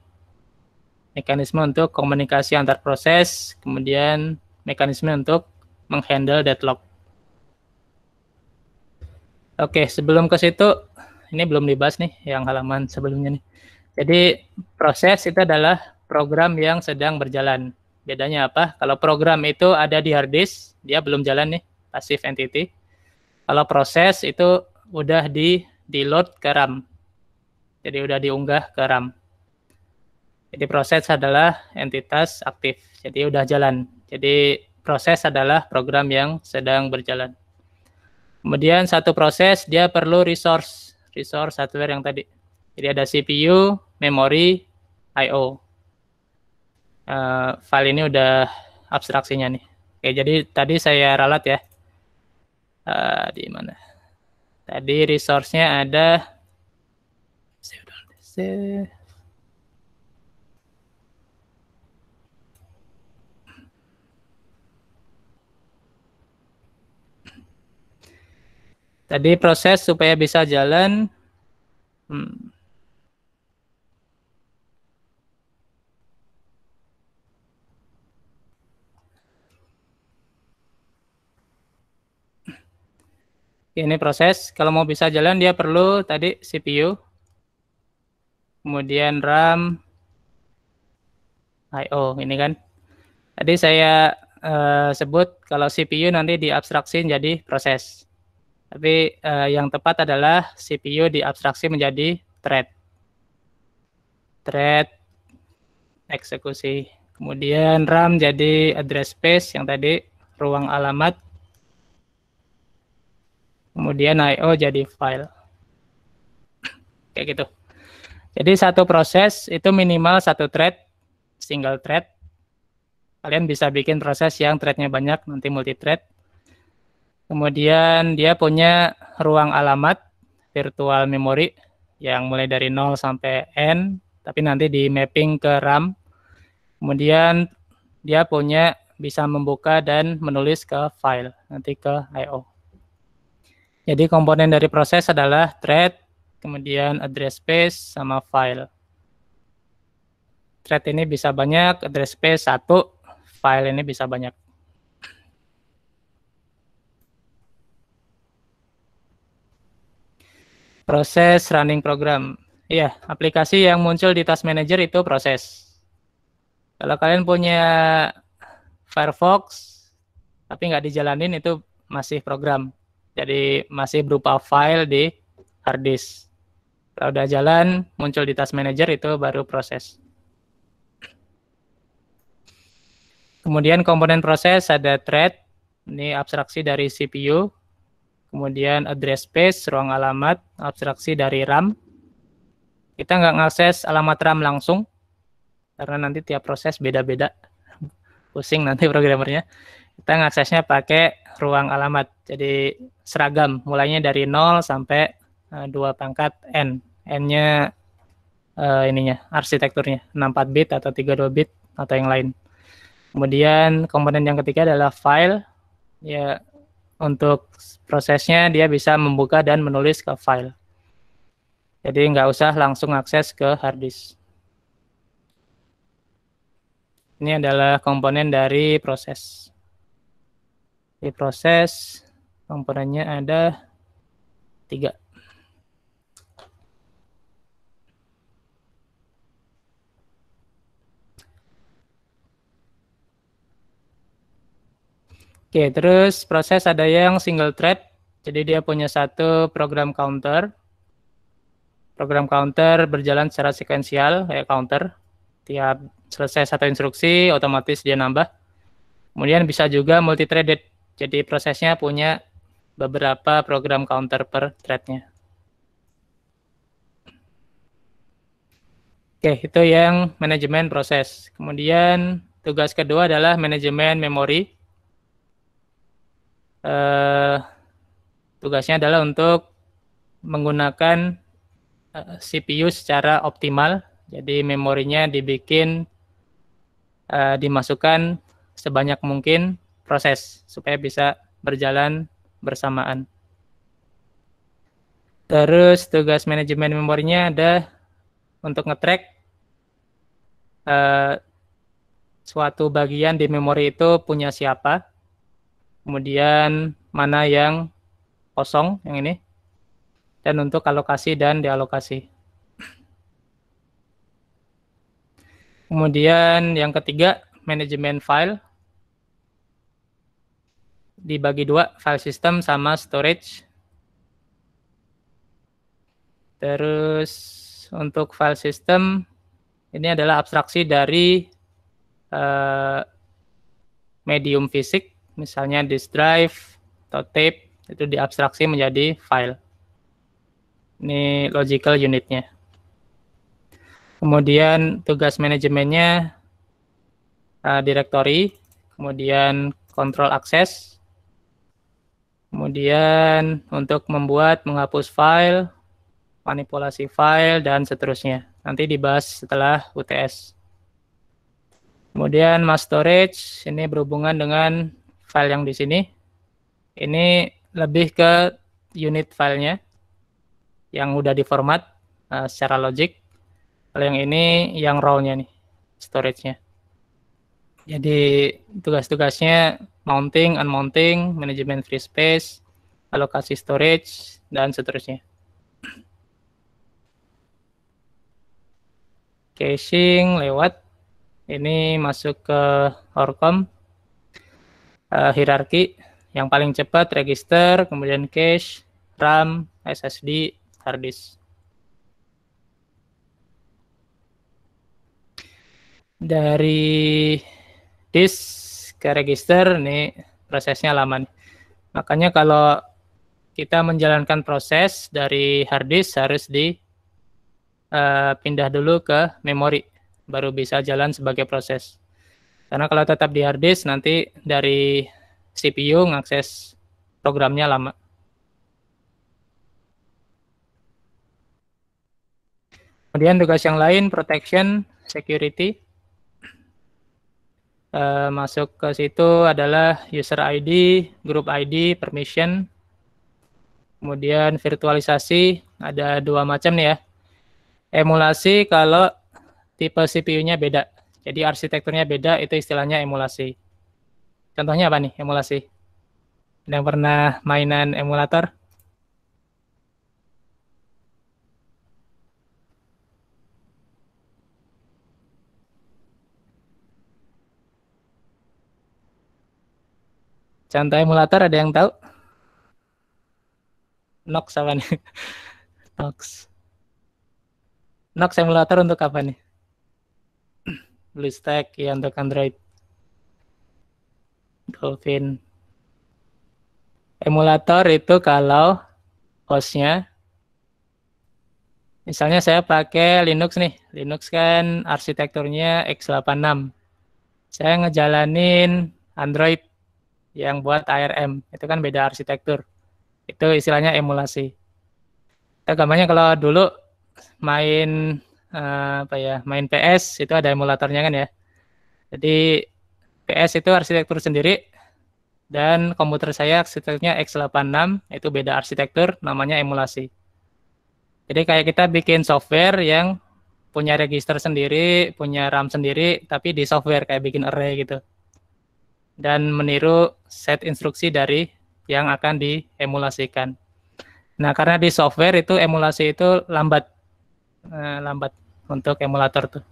mekanisme untuk komunikasi antar proses, kemudian mekanisme untuk menghandle deadlock. Oke, sebelum ke situ, ini belum dibahas nih yang halaman sebelumnya nih. Jadi proses itu adalah program yang sedang berjalan. Bedanya apa? Kalau program itu ada di hard disk, dia belum jalan nih, passive entity. Kalau proses itu udah di di load ke RAM. Jadi udah diunggah ke RAM. Jadi proses adalah entitas aktif. Jadi udah jalan. Jadi proses adalah program yang sedang berjalan. Kemudian satu proses dia perlu resource, resource hardware yang tadi. Jadi ada CPU, memory, I/O uh, file ini udah abstraksinya nih. Oke, jadi tadi saya ralat ya. Uh, di mana? Tadi resource-nya ada Tadi proses supaya bisa jalan hmm, ini proses. Kalau mau bisa jalan dia perlu tadi CPU, kemudian RAM, I.O. ini kan. Tadi saya uh, sebut kalau CPU nanti diabstraksi menjadi proses. Tapi uh, yang tepat adalah CPU diabstraksi menjadi thread. Thread eksekusi. Kemudian RAM jadi address space yang tadi ruang alamat kemudian IO oh, jadi file. Kayak gitu. Jadi satu proses itu minimal satu thread, single thread. Kalian bisa bikin proses yang threadnya banyak, nanti multi thread. Kemudian dia punya ruang alamat virtual memory yang mulai dari 0 sampai n, tapi nanti di mapping ke RAM. Kemudian dia punya bisa membuka dan menulis ke file, nanti ke IO. Jadi komponen dari proses adalah thread, kemudian address space, sama file. Thread ini bisa banyak, address space satu, file ini bisa banyak. Proses running program. Iya, aplikasi yang muncul di Task Manager itu proses. Kalau kalian punya Firefox, tapi nggak dijalanin itu masih program. Jadi masih berupa file di hard disk. Kalau udah jalan, muncul di task manager itu baru proses. Kemudian komponen proses ada thread, ini abstraksi dari CPU. Kemudian address space, ruang alamat, abstraksi dari RAM. Kita nggak ngakses alamat RAM langsung, karena nanti tiap proses beda-beda. Pusing nanti programmernya. Kita ngaksesnya pakai ruang alamat. Jadi seragam, mulainya dari 0 sampai uh, pangkat N. N-nya uh, ininya, arsitekturnya, 64 bit atau 32 bit atau yang lain. Kemudian komponen yang ketiga adalah file. Ya, untuk prosesnya dia bisa membuka dan menulis ke file. Jadi nggak usah langsung akses ke hard disk. Ini adalah komponen dari proses. Di proses komponennya ada tiga. Oke, terus proses ada yang single thread, jadi dia punya satu program counter. Program counter berjalan secara sekuensial, kayak counter. Tiap selesai satu instruksi, otomatis dia nambah. Kemudian bisa juga multi-threaded. jadi prosesnya punya beberapa program counter per threadnya. Oke, itu yang manajemen proses. Kemudian tugas kedua adalah manajemen memori. Uh, tugasnya adalah untuk menggunakan uh, eh, CPU secara optimal. Jadi memorinya dibikin, uh, dimasukkan sebanyak mungkin proses supaya bisa berjalan bersamaan. Terus tugas manajemen memorinya ada untuk ngetrack uh, suatu bagian di memori itu punya siapa, kemudian mana yang kosong yang ini, dan untuk alokasi dan dialokasi. Kemudian yang ketiga, manajemen file dibagi dua file system sama storage terus untuk file system ini adalah abstraksi dari uh, medium fisik misalnya disk drive atau tape itu diabstraksi menjadi file ini logical unitnya kemudian tugas manajemennya uh, directory kemudian kontrol akses kemudian untuk membuat menghapus file, manipulasi file, dan seterusnya. Nanti dibahas setelah UTS. Kemudian mass storage, ini berhubungan dengan file yang di sini. Ini lebih ke unit filenya yang udah diformat uh, secara logic. Kalau yang ini yang raw-nya nih, storage-nya. Jadi tugas-tugasnya mounting, unmounting, manajemen free space, alokasi storage, dan seterusnya. Caching lewat. Ini masuk ke Orcom. Uh, hierarki yang paling cepat register, kemudian cache, RAM, SSD, hard disk. Dari ke register nih prosesnya lama nih. Makanya kalau kita menjalankan proses dari hard disk harus di uh, pindah dulu ke memori baru bisa jalan sebagai proses. Karena kalau tetap di hard disk nanti dari CPU mengakses programnya lama. Kemudian tugas yang lain protection, security uh, masuk ke situ adalah user ID, group ID, permission, kemudian virtualisasi ada dua macam nih ya. Emulasi kalau tipe CPU-nya beda, jadi arsitekturnya beda itu istilahnya emulasi. Contohnya apa nih emulasi? yang pernah mainan emulator? Contoh emulator ada yang tahu? Nox apa nih? Nox. Nox emulator untuk apa nih? BlueStack ya untuk Android. Dolphin. Emulator itu kalau hostnya misalnya saya pakai Linux nih. Linux kan arsitekturnya x86. Saya ngejalanin Android yang buat ARM itu kan beda arsitektur itu istilahnya emulasi kita eh, gambarnya kalau dulu main uh, apa ya main PS itu ada emulatornya kan ya jadi PS itu arsitektur sendiri dan komputer saya arsitekturnya x86 itu beda arsitektur namanya emulasi jadi kayak kita bikin software yang punya register sendiri, punya RAM sendiri, tapi di software kayak bikin array gitu dan meniru set instruksi dari yang akan diemulasikan. Nah, karena di software itu emulasi itu lambat eh, lambat untuk emulator tuh.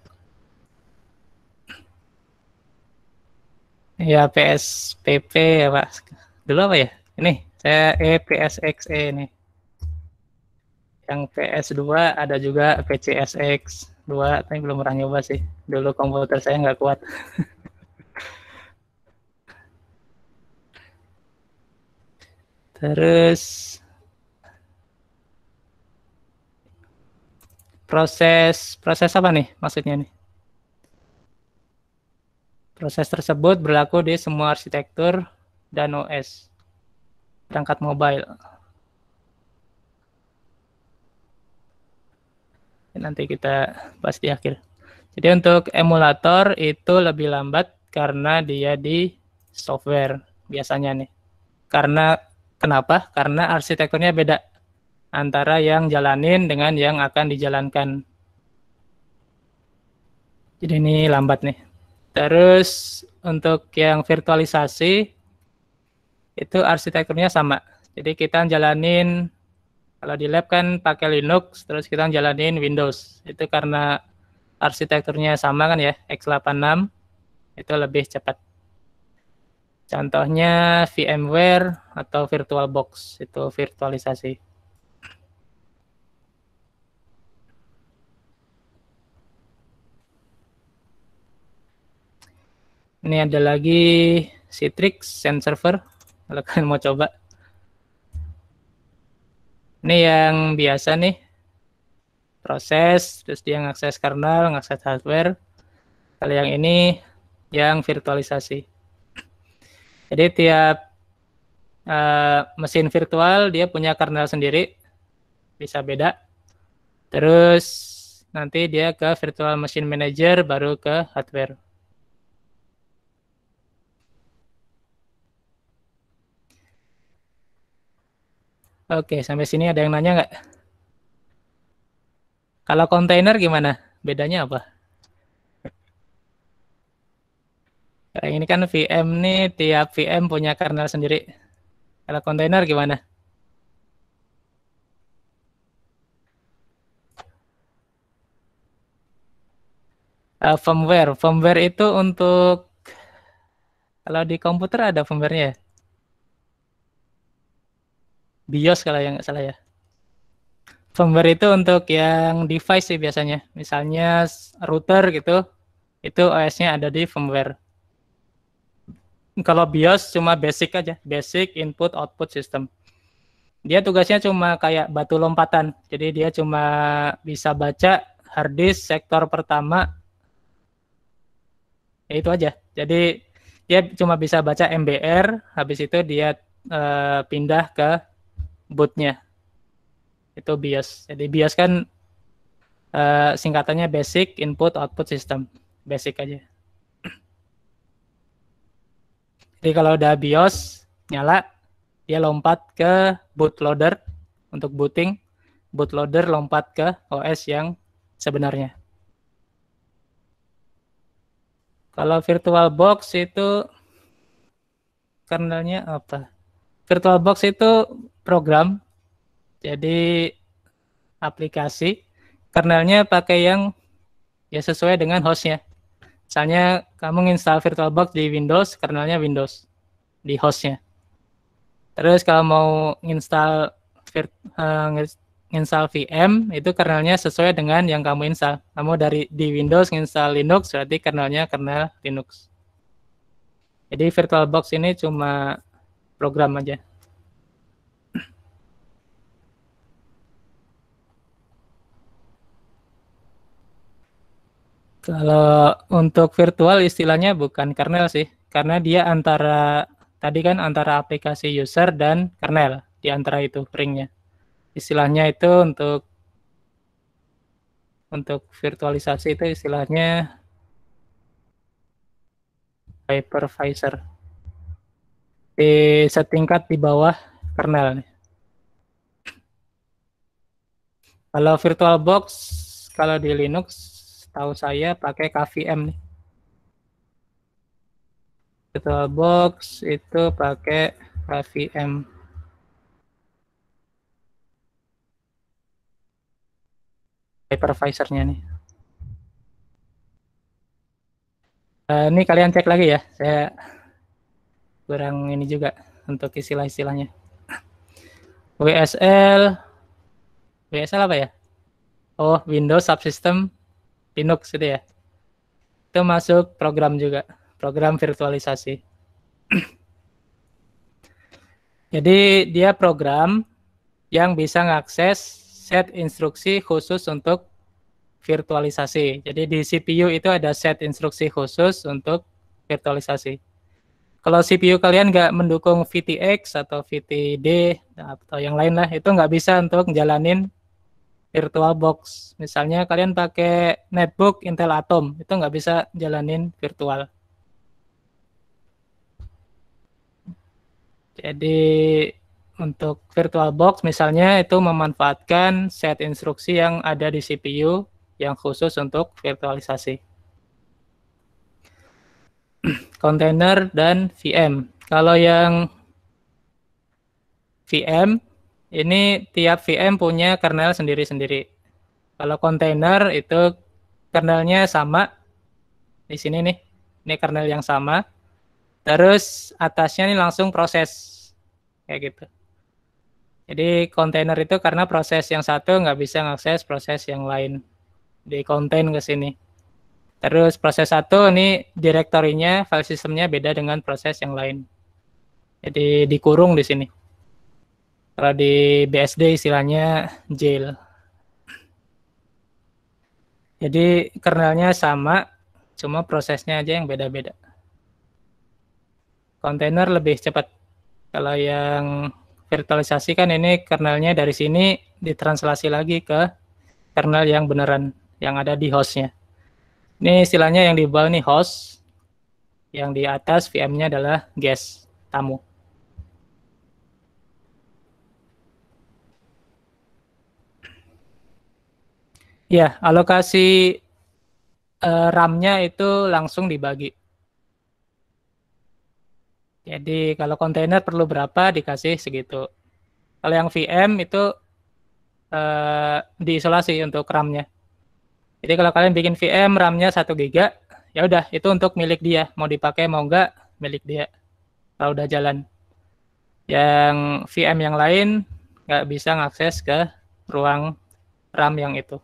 Ya PSPP ya Pak. Dulu apa ya? Ini saya EPSXE eh, ini. Yang PS2 ada juga PCSX2 tapi belum pernah nyoba sih. Dulu komputer saya nggak kuat. Terus proses proses apa nih maksudnya nih? Proses tersebut berlaku di semua arsitektur dan OS perangkat mobile. Nanti kita bahas di akhir. Jadi untuk emulator itu lebih lambat karena dia di software biasanya nih. Karena Kenapa? Karena arsitekturnya beda antara yang jalanin dengan yang akan dijalankan. Jadi ini lambat nih. Terus untuk yang virtualisasi itu arsitekturnya sama. Jadi kita jalanin kalau di lab kan pakai Linux, terus kita jalanin Windows. Itu karena arsitekturnya sama kan ya, x86 itu lebih cepat. Contohnya VMware atau VirtualBox itu virtualisasi. Ini ada lagi Citrix Send Server kalau kalian mau coba. Ini yang biasa nih. Proses, terus dia mengakses kernel, mengakses hardware. Kalau yang ini yang virtualisasi. Jadi tiap uh, mesin virtual dia punya kernel sendiri, bisa beda. Terus nanti dia ke virtual machine manager baru ke hardware. Oke, sampai sini ada yang nanya nggak? Kalau kontainer gimana? Bedanya apa? ini kan VM nih tiap VM punya kernel sendiri. Kalau kontainer gimana? Uh, firmware. Firmware itu untuk kalau di komputer ada firmware-nya ya? BIOS kalau yang salah ya. Firmware itu untuk yang device sih biasanya. Misalnya router gitu, itu OS-nya ada di firmware kalau BIOS cuma basic aja, basic input output system. Dia tugasnya cuma kayak batu lompatan. Jadi dia cuma bisa baca hard disk sektor pertama. Ya itu aja. Jadi dia cuma bisa baca MBR, habis itu dia e, pindah ke bootnya. Itu BIOS. Jadi BIOS kan e, singkatannya basic input output system. Basic aja. Jadi kalau udah BIOS nyala, dia lompat ke bootloader untuk booting. Bootloader lompat ke OS yang sebenarnya. Kalau VirtualBox itu kernelnya apa? VirtualBox itu program, jadi aplikasi. Kernelnya pakai yang ya sesuai dengan hostnya. Misalnya kamu install VirtualBox di Windows, kernelnya Windows di hostnya. Terus kalau mau install uh, install VM itu kernelnya sesuai dengan yang kamu install. Kamu dari di Windows install Linux berarti kernelnya kernel Linux. Jadi VirtualBox ini cuma program aja. Kalau untuk virtual istilahnya bukan kernel sih, karena dia antara tadi kan antara aplikasi user dan kernel di antara itu ringnya. Istilahnya itu untuk untuk virtualisasi itu istilahnya hypervisor. Di setingkat di bawah kernel. Kalau virtual box kalau di Linux Setahu saya pakai KVM nih. Virtual box itu pakai KVM. Hypervisornya nih. Uh, ini kalian cek lagi ya, saya kurang ini juga untuk istilah-istilahnya. WSL, WSL apa ya? Oh, Windows Subsystem Linux gitu ya. Itu masuk program juga, program virtualisasi. Jadi dia program yang bisa mengakses set instruksi khusus untuk virtualisasi. Jadi di CPU itu ada set instruksi khusus untuk virtualisasi. Kalau CPU kalian nggak mendukung VTX atau VTD atau yang lain lah, itu nggak bisa untuk jalanin virtual box. Misalnya kalian pakai netbook Intel Atom, itu nggak bisa jalanin virtual. Jadi untuk virtual box misalnya itu memanfaatkan set instruksi yang ada di CPU yang khusus untuk virtualisasi. Container dan VM. Kalau yang VM ini tiap VM punya kernel sendiri-sendiri. Kalau container itu kernelnya sama di sini nih. Ini kernel yang sama. Terus atasnya nih langsung proses kayak gitu. Jadi container itu karena proses yang satu nggak bisa mengakses proses yang lain di konten ke sini. Terus proses satu ini direktorinya file sistemnya beda dengan proses yang lain. Jadi dikurung di sini. Kalau di BSD istilahnya jail. Jadi kernelnya sama, cuma prosesnya aja yang beda-beda. Kontainer lebih cepat. Kalau yang virtualisasi kan ini kernelnya dari sini ditranslasi lagi ke kernel yang beneran, yang ada di hostnya. Ini istilahnya yang di bawah nih host, yang di atas VM-nya adalah guest, tamu. Ya, alokasi uh, RAM-nya itu langsung dibagi. Jadi kalau kontainer perlu berapa dikasih segitu. Kalau yang VM itu uh, diisolasi untuk RAM-nya. Jadi kalau kalian bikin VM RAM-nya 1 GB, ya udah itu untuk milik dia, mau dipakai mau enggak milik dia. Kalau udah jalan. Yang VM yang lain nggak bisa ngakses ke ruang RAM yang itu.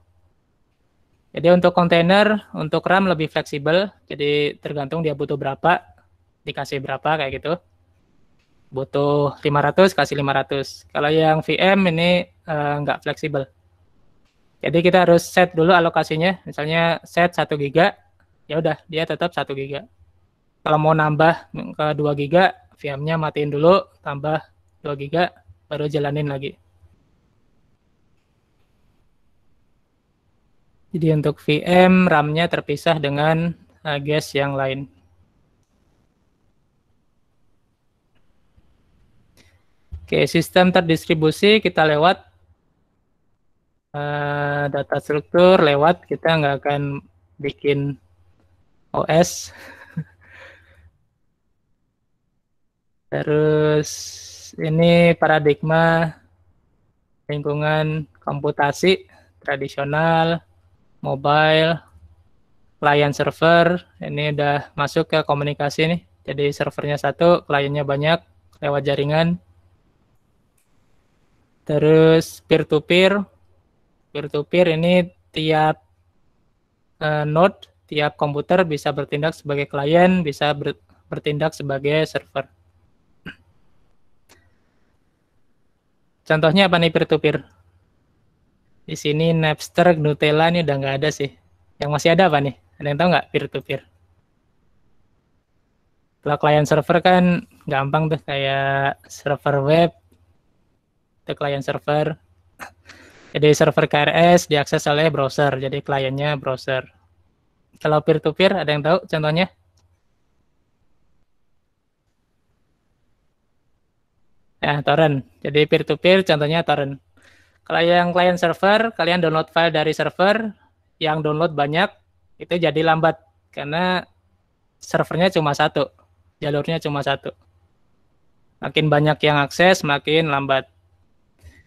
Jadi untuk kontainer, untuk RAM lebih fleksibel, jadi tergantung dia butuh berapa, dikasih berapa kayak gitu. Butuh 500, kasih 500. Kalau yang VM ini uh, nggak fleksibel. Jadi kita harus set dulu alokasinya, misalnya set 1 giga, ya udah dia tetap 1 giga. Kalau mau nambah ke 2 giga, VM-nya matiin dulu, tambah 2 giga, baru jalanin lagi. Jadi untuk VM, RAM-nya terpisah dengan uh, gas yang lain. Oke, sistem terdistribusi kita lewat uh, data struktur, lewat kita nggak akan bikin OS. Terus ini paradigma lingkungan komputasi tradisional, mobile, client server. Ini udah masuk ke komunikasi nih. Jadi servernya satu, kliennya banyak lewat jaringan. Terus peer to peer. Peer to peer ini tiap uh, node, tiap komputer bisa bertindak sebagai klien, bisa ber, bertindak sebagai server. Contohnya apa nih peer to peer? Di sini Napster, Nutella ini udah nggak ada sih. Yang masih ada apa nih? Ada yang tahu nggak peer to peer? Kalau client server kan gampang tuh kayak server web, itu client server. Jadi server KRS diakses oleh browser, jadi kliennya browser. Kalau peer to peer ada yang tahu contohnya? Ya, torrent. Jadi peer to peer contohnya torrent. Kalau yang client server, kalian download file dari server, yang download banyak, itu jadi lambat karena servernya cuma satu, jalurnya cuma satu. Makin banyak yang akses, makin lambat.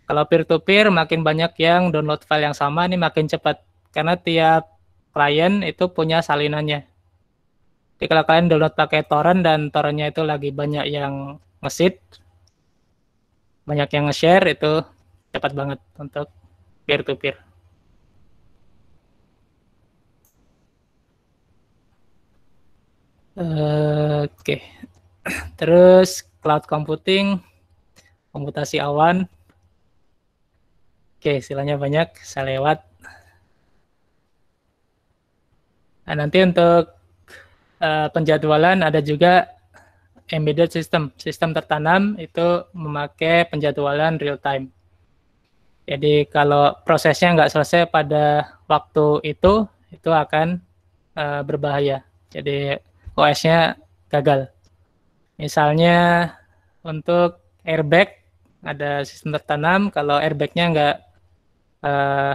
Kalau peer-to-peer, makin banyak yang download file yang sama, ini makin cepat. Karena tiap klien itu punya salinannya. Jadi kalau kalian download pakai torrent dan torrentnya itu lagi banyak yang ngesit, banyak yang nge-share itu cepat banget untuk peer to peer. Oke, okay. terus cloud computing, komputasi awan. Oke, okay, istilahnya banyak, saya lewat. Nah, nanti untuk uh, penjadwalan ada juga embedded system. Sistem tertanam itu memakai penjadwalan real time. Jadi kalau prosesnya nggak selesai pada waktu itu, itu akan uh, berbahaya. Jadi OS-nya gagal. Misalnya untuk airbag ada sistem tertanam, kalau airbagnya nggak uh,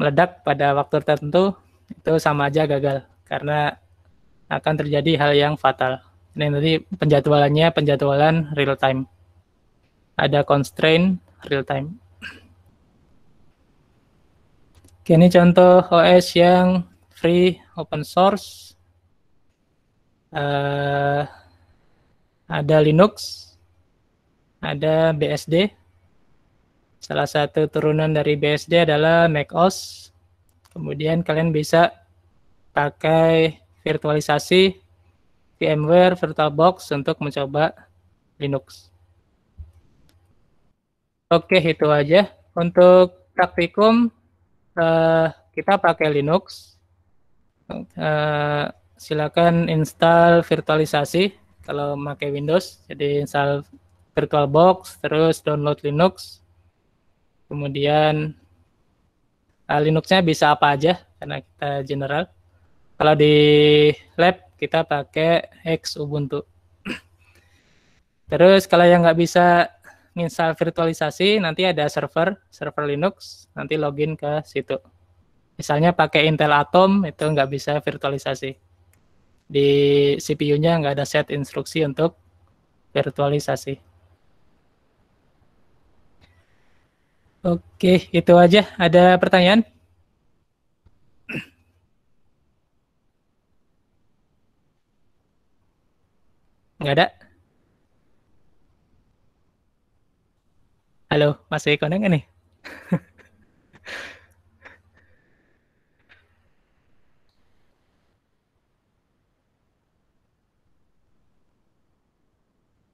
meledak pada waktu tertentu, itu sama aja gagal karena akan terjadi hal yang fatal. Ini nanti penjadwalannya penjadwalan real time. Ada constraint real time. Oke, ini contoh OS yang free open source. Uh, ada Linux, ada BSD. Salah satu turunan dari BSD adalah macOS. Kemudian kalian bisa pakai virtualisasi VMware VirtualBox untuk mencoba Linux. Oke, itu aja. Untuk praktikum, uh, kita pakai Linux. Uh, silakan install virtualisasi kalau pakai Windows. Jadi install VirtualBox, terus download Linux. Kemudian uh, Linuxnya bisa apa aja karena kita general. Kalau di lab kita pakai X Ubuntu. Terus kalau yang nggak bisa nginstal virtualisasi nanti ada server server Linux nanti login ke situ misalnya pakai Intel Atom itu nggak bisa virtualisasi di CPU-nya nggak ada set instruksi untuk virtualisasi oke itu aja ada pertanyaan nggak ada Halo, masih connect nih?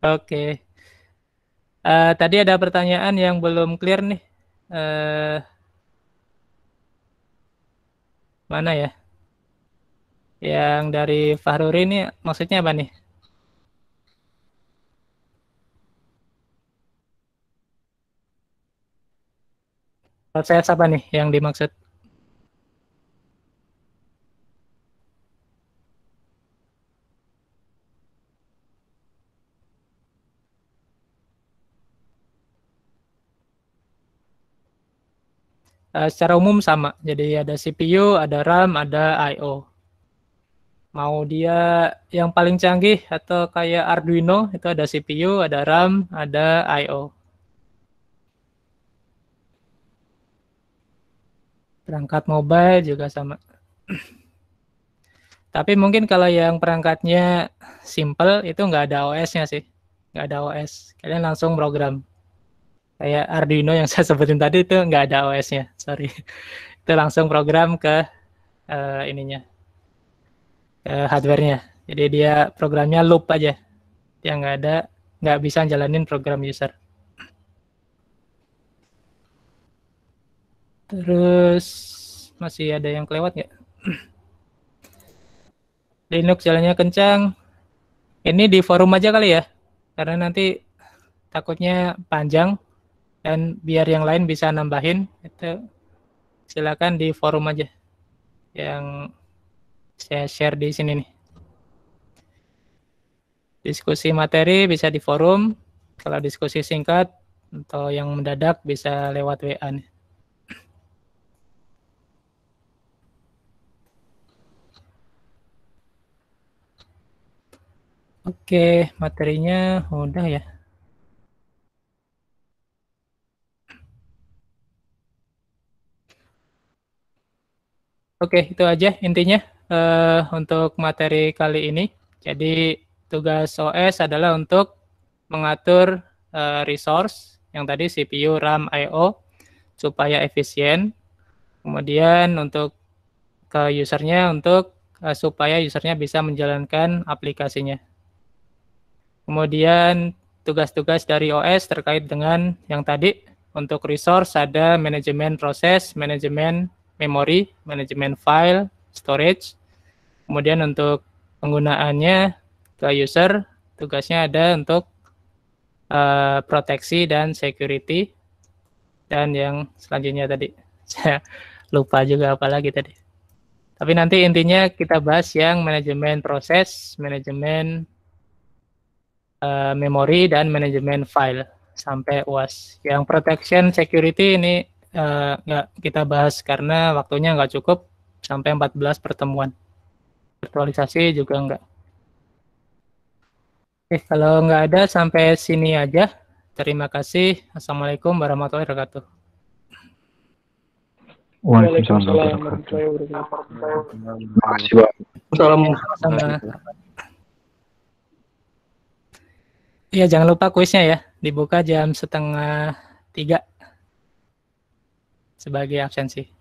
Oke. Uh, tadi ada pertanyaan yang belum clear nih. Uh, mana ya? Yang dari Fahruri ini maksudnya apa nih? Proses apa nih yang dimaksud? Uh, secara umum sama. Jadi ada CPU, ada RAM, ada IO. Mau dia yang paling canggih atau kayak Arduino itu ada CPU, ada RAM, ada IO. perangkat mobile juga sama. Tapi mungkin kalau yang perangkatnya simple itu nggak ada OS-nya sih, nggak ada OS. Kalian langsung program. Kayak Arduino yang saya sebutin tadi itu nggak ada OS-nya, sorry. itu langsung program ke uh, ininya, ke hardware-nya. Jadi dia programnya loop aja, yang nggak ada, nggak bisa jalanin program user. Terus masih ada yang kelewat nggak? Linux jalannya kencang. Ini di forum aja kali ya, karena nanti takutnya panjang dan biar yang lain bisa nambahin itu silakan di forum aja yang saya share di sini nih. Diskusi materi bisa di forum, kalau diskusi singkat atau yang mendadak bisa lewat WA nih. Oke, materinya udah ya. Oke, itu aja intinya uh, untuk materi kali ini. Jadi tugas OS adalah untuk mengatur uh, resource yang tadi CPU, RAM, IO supaya efisien. Kemudian untuk ke usernya untuk uh, supaya usernya bisa menjalankan aplikasinya. Kemudian tugas-tugas dari OS terkait dengan yang tadi untuk resource ada manajemen proses, manajemen memori, manajemen file, storage. Kemudian untuk penggunaannya ke user, tugasnya ada untuk uh, proteksi dan security. Dan yang selanjutnya tadi saya lupa juga apa lagi tadi. Tapi nanti intinya kita bahas yang manajemen proses, manajemen uh, memori dan manajemen file sampai UAS. Yang protection security ini eh, nggak uh, kita bahas karena waktunya nggak cukup sampai 14 pertemuan. Virtualisasi juga nggak. Oke, kalau nggak ada sampai sini aja. Terima kasih. Assalamualaikum warahmatullahi wabarakatuh. Waalaikumsalam warahmatullahi wabarakatuh. Terima kasih, Pak. Assalamualaikum. Iya, jangan lupa kuisnya ya. Dibuka jam setengah tiga sebagai absensi.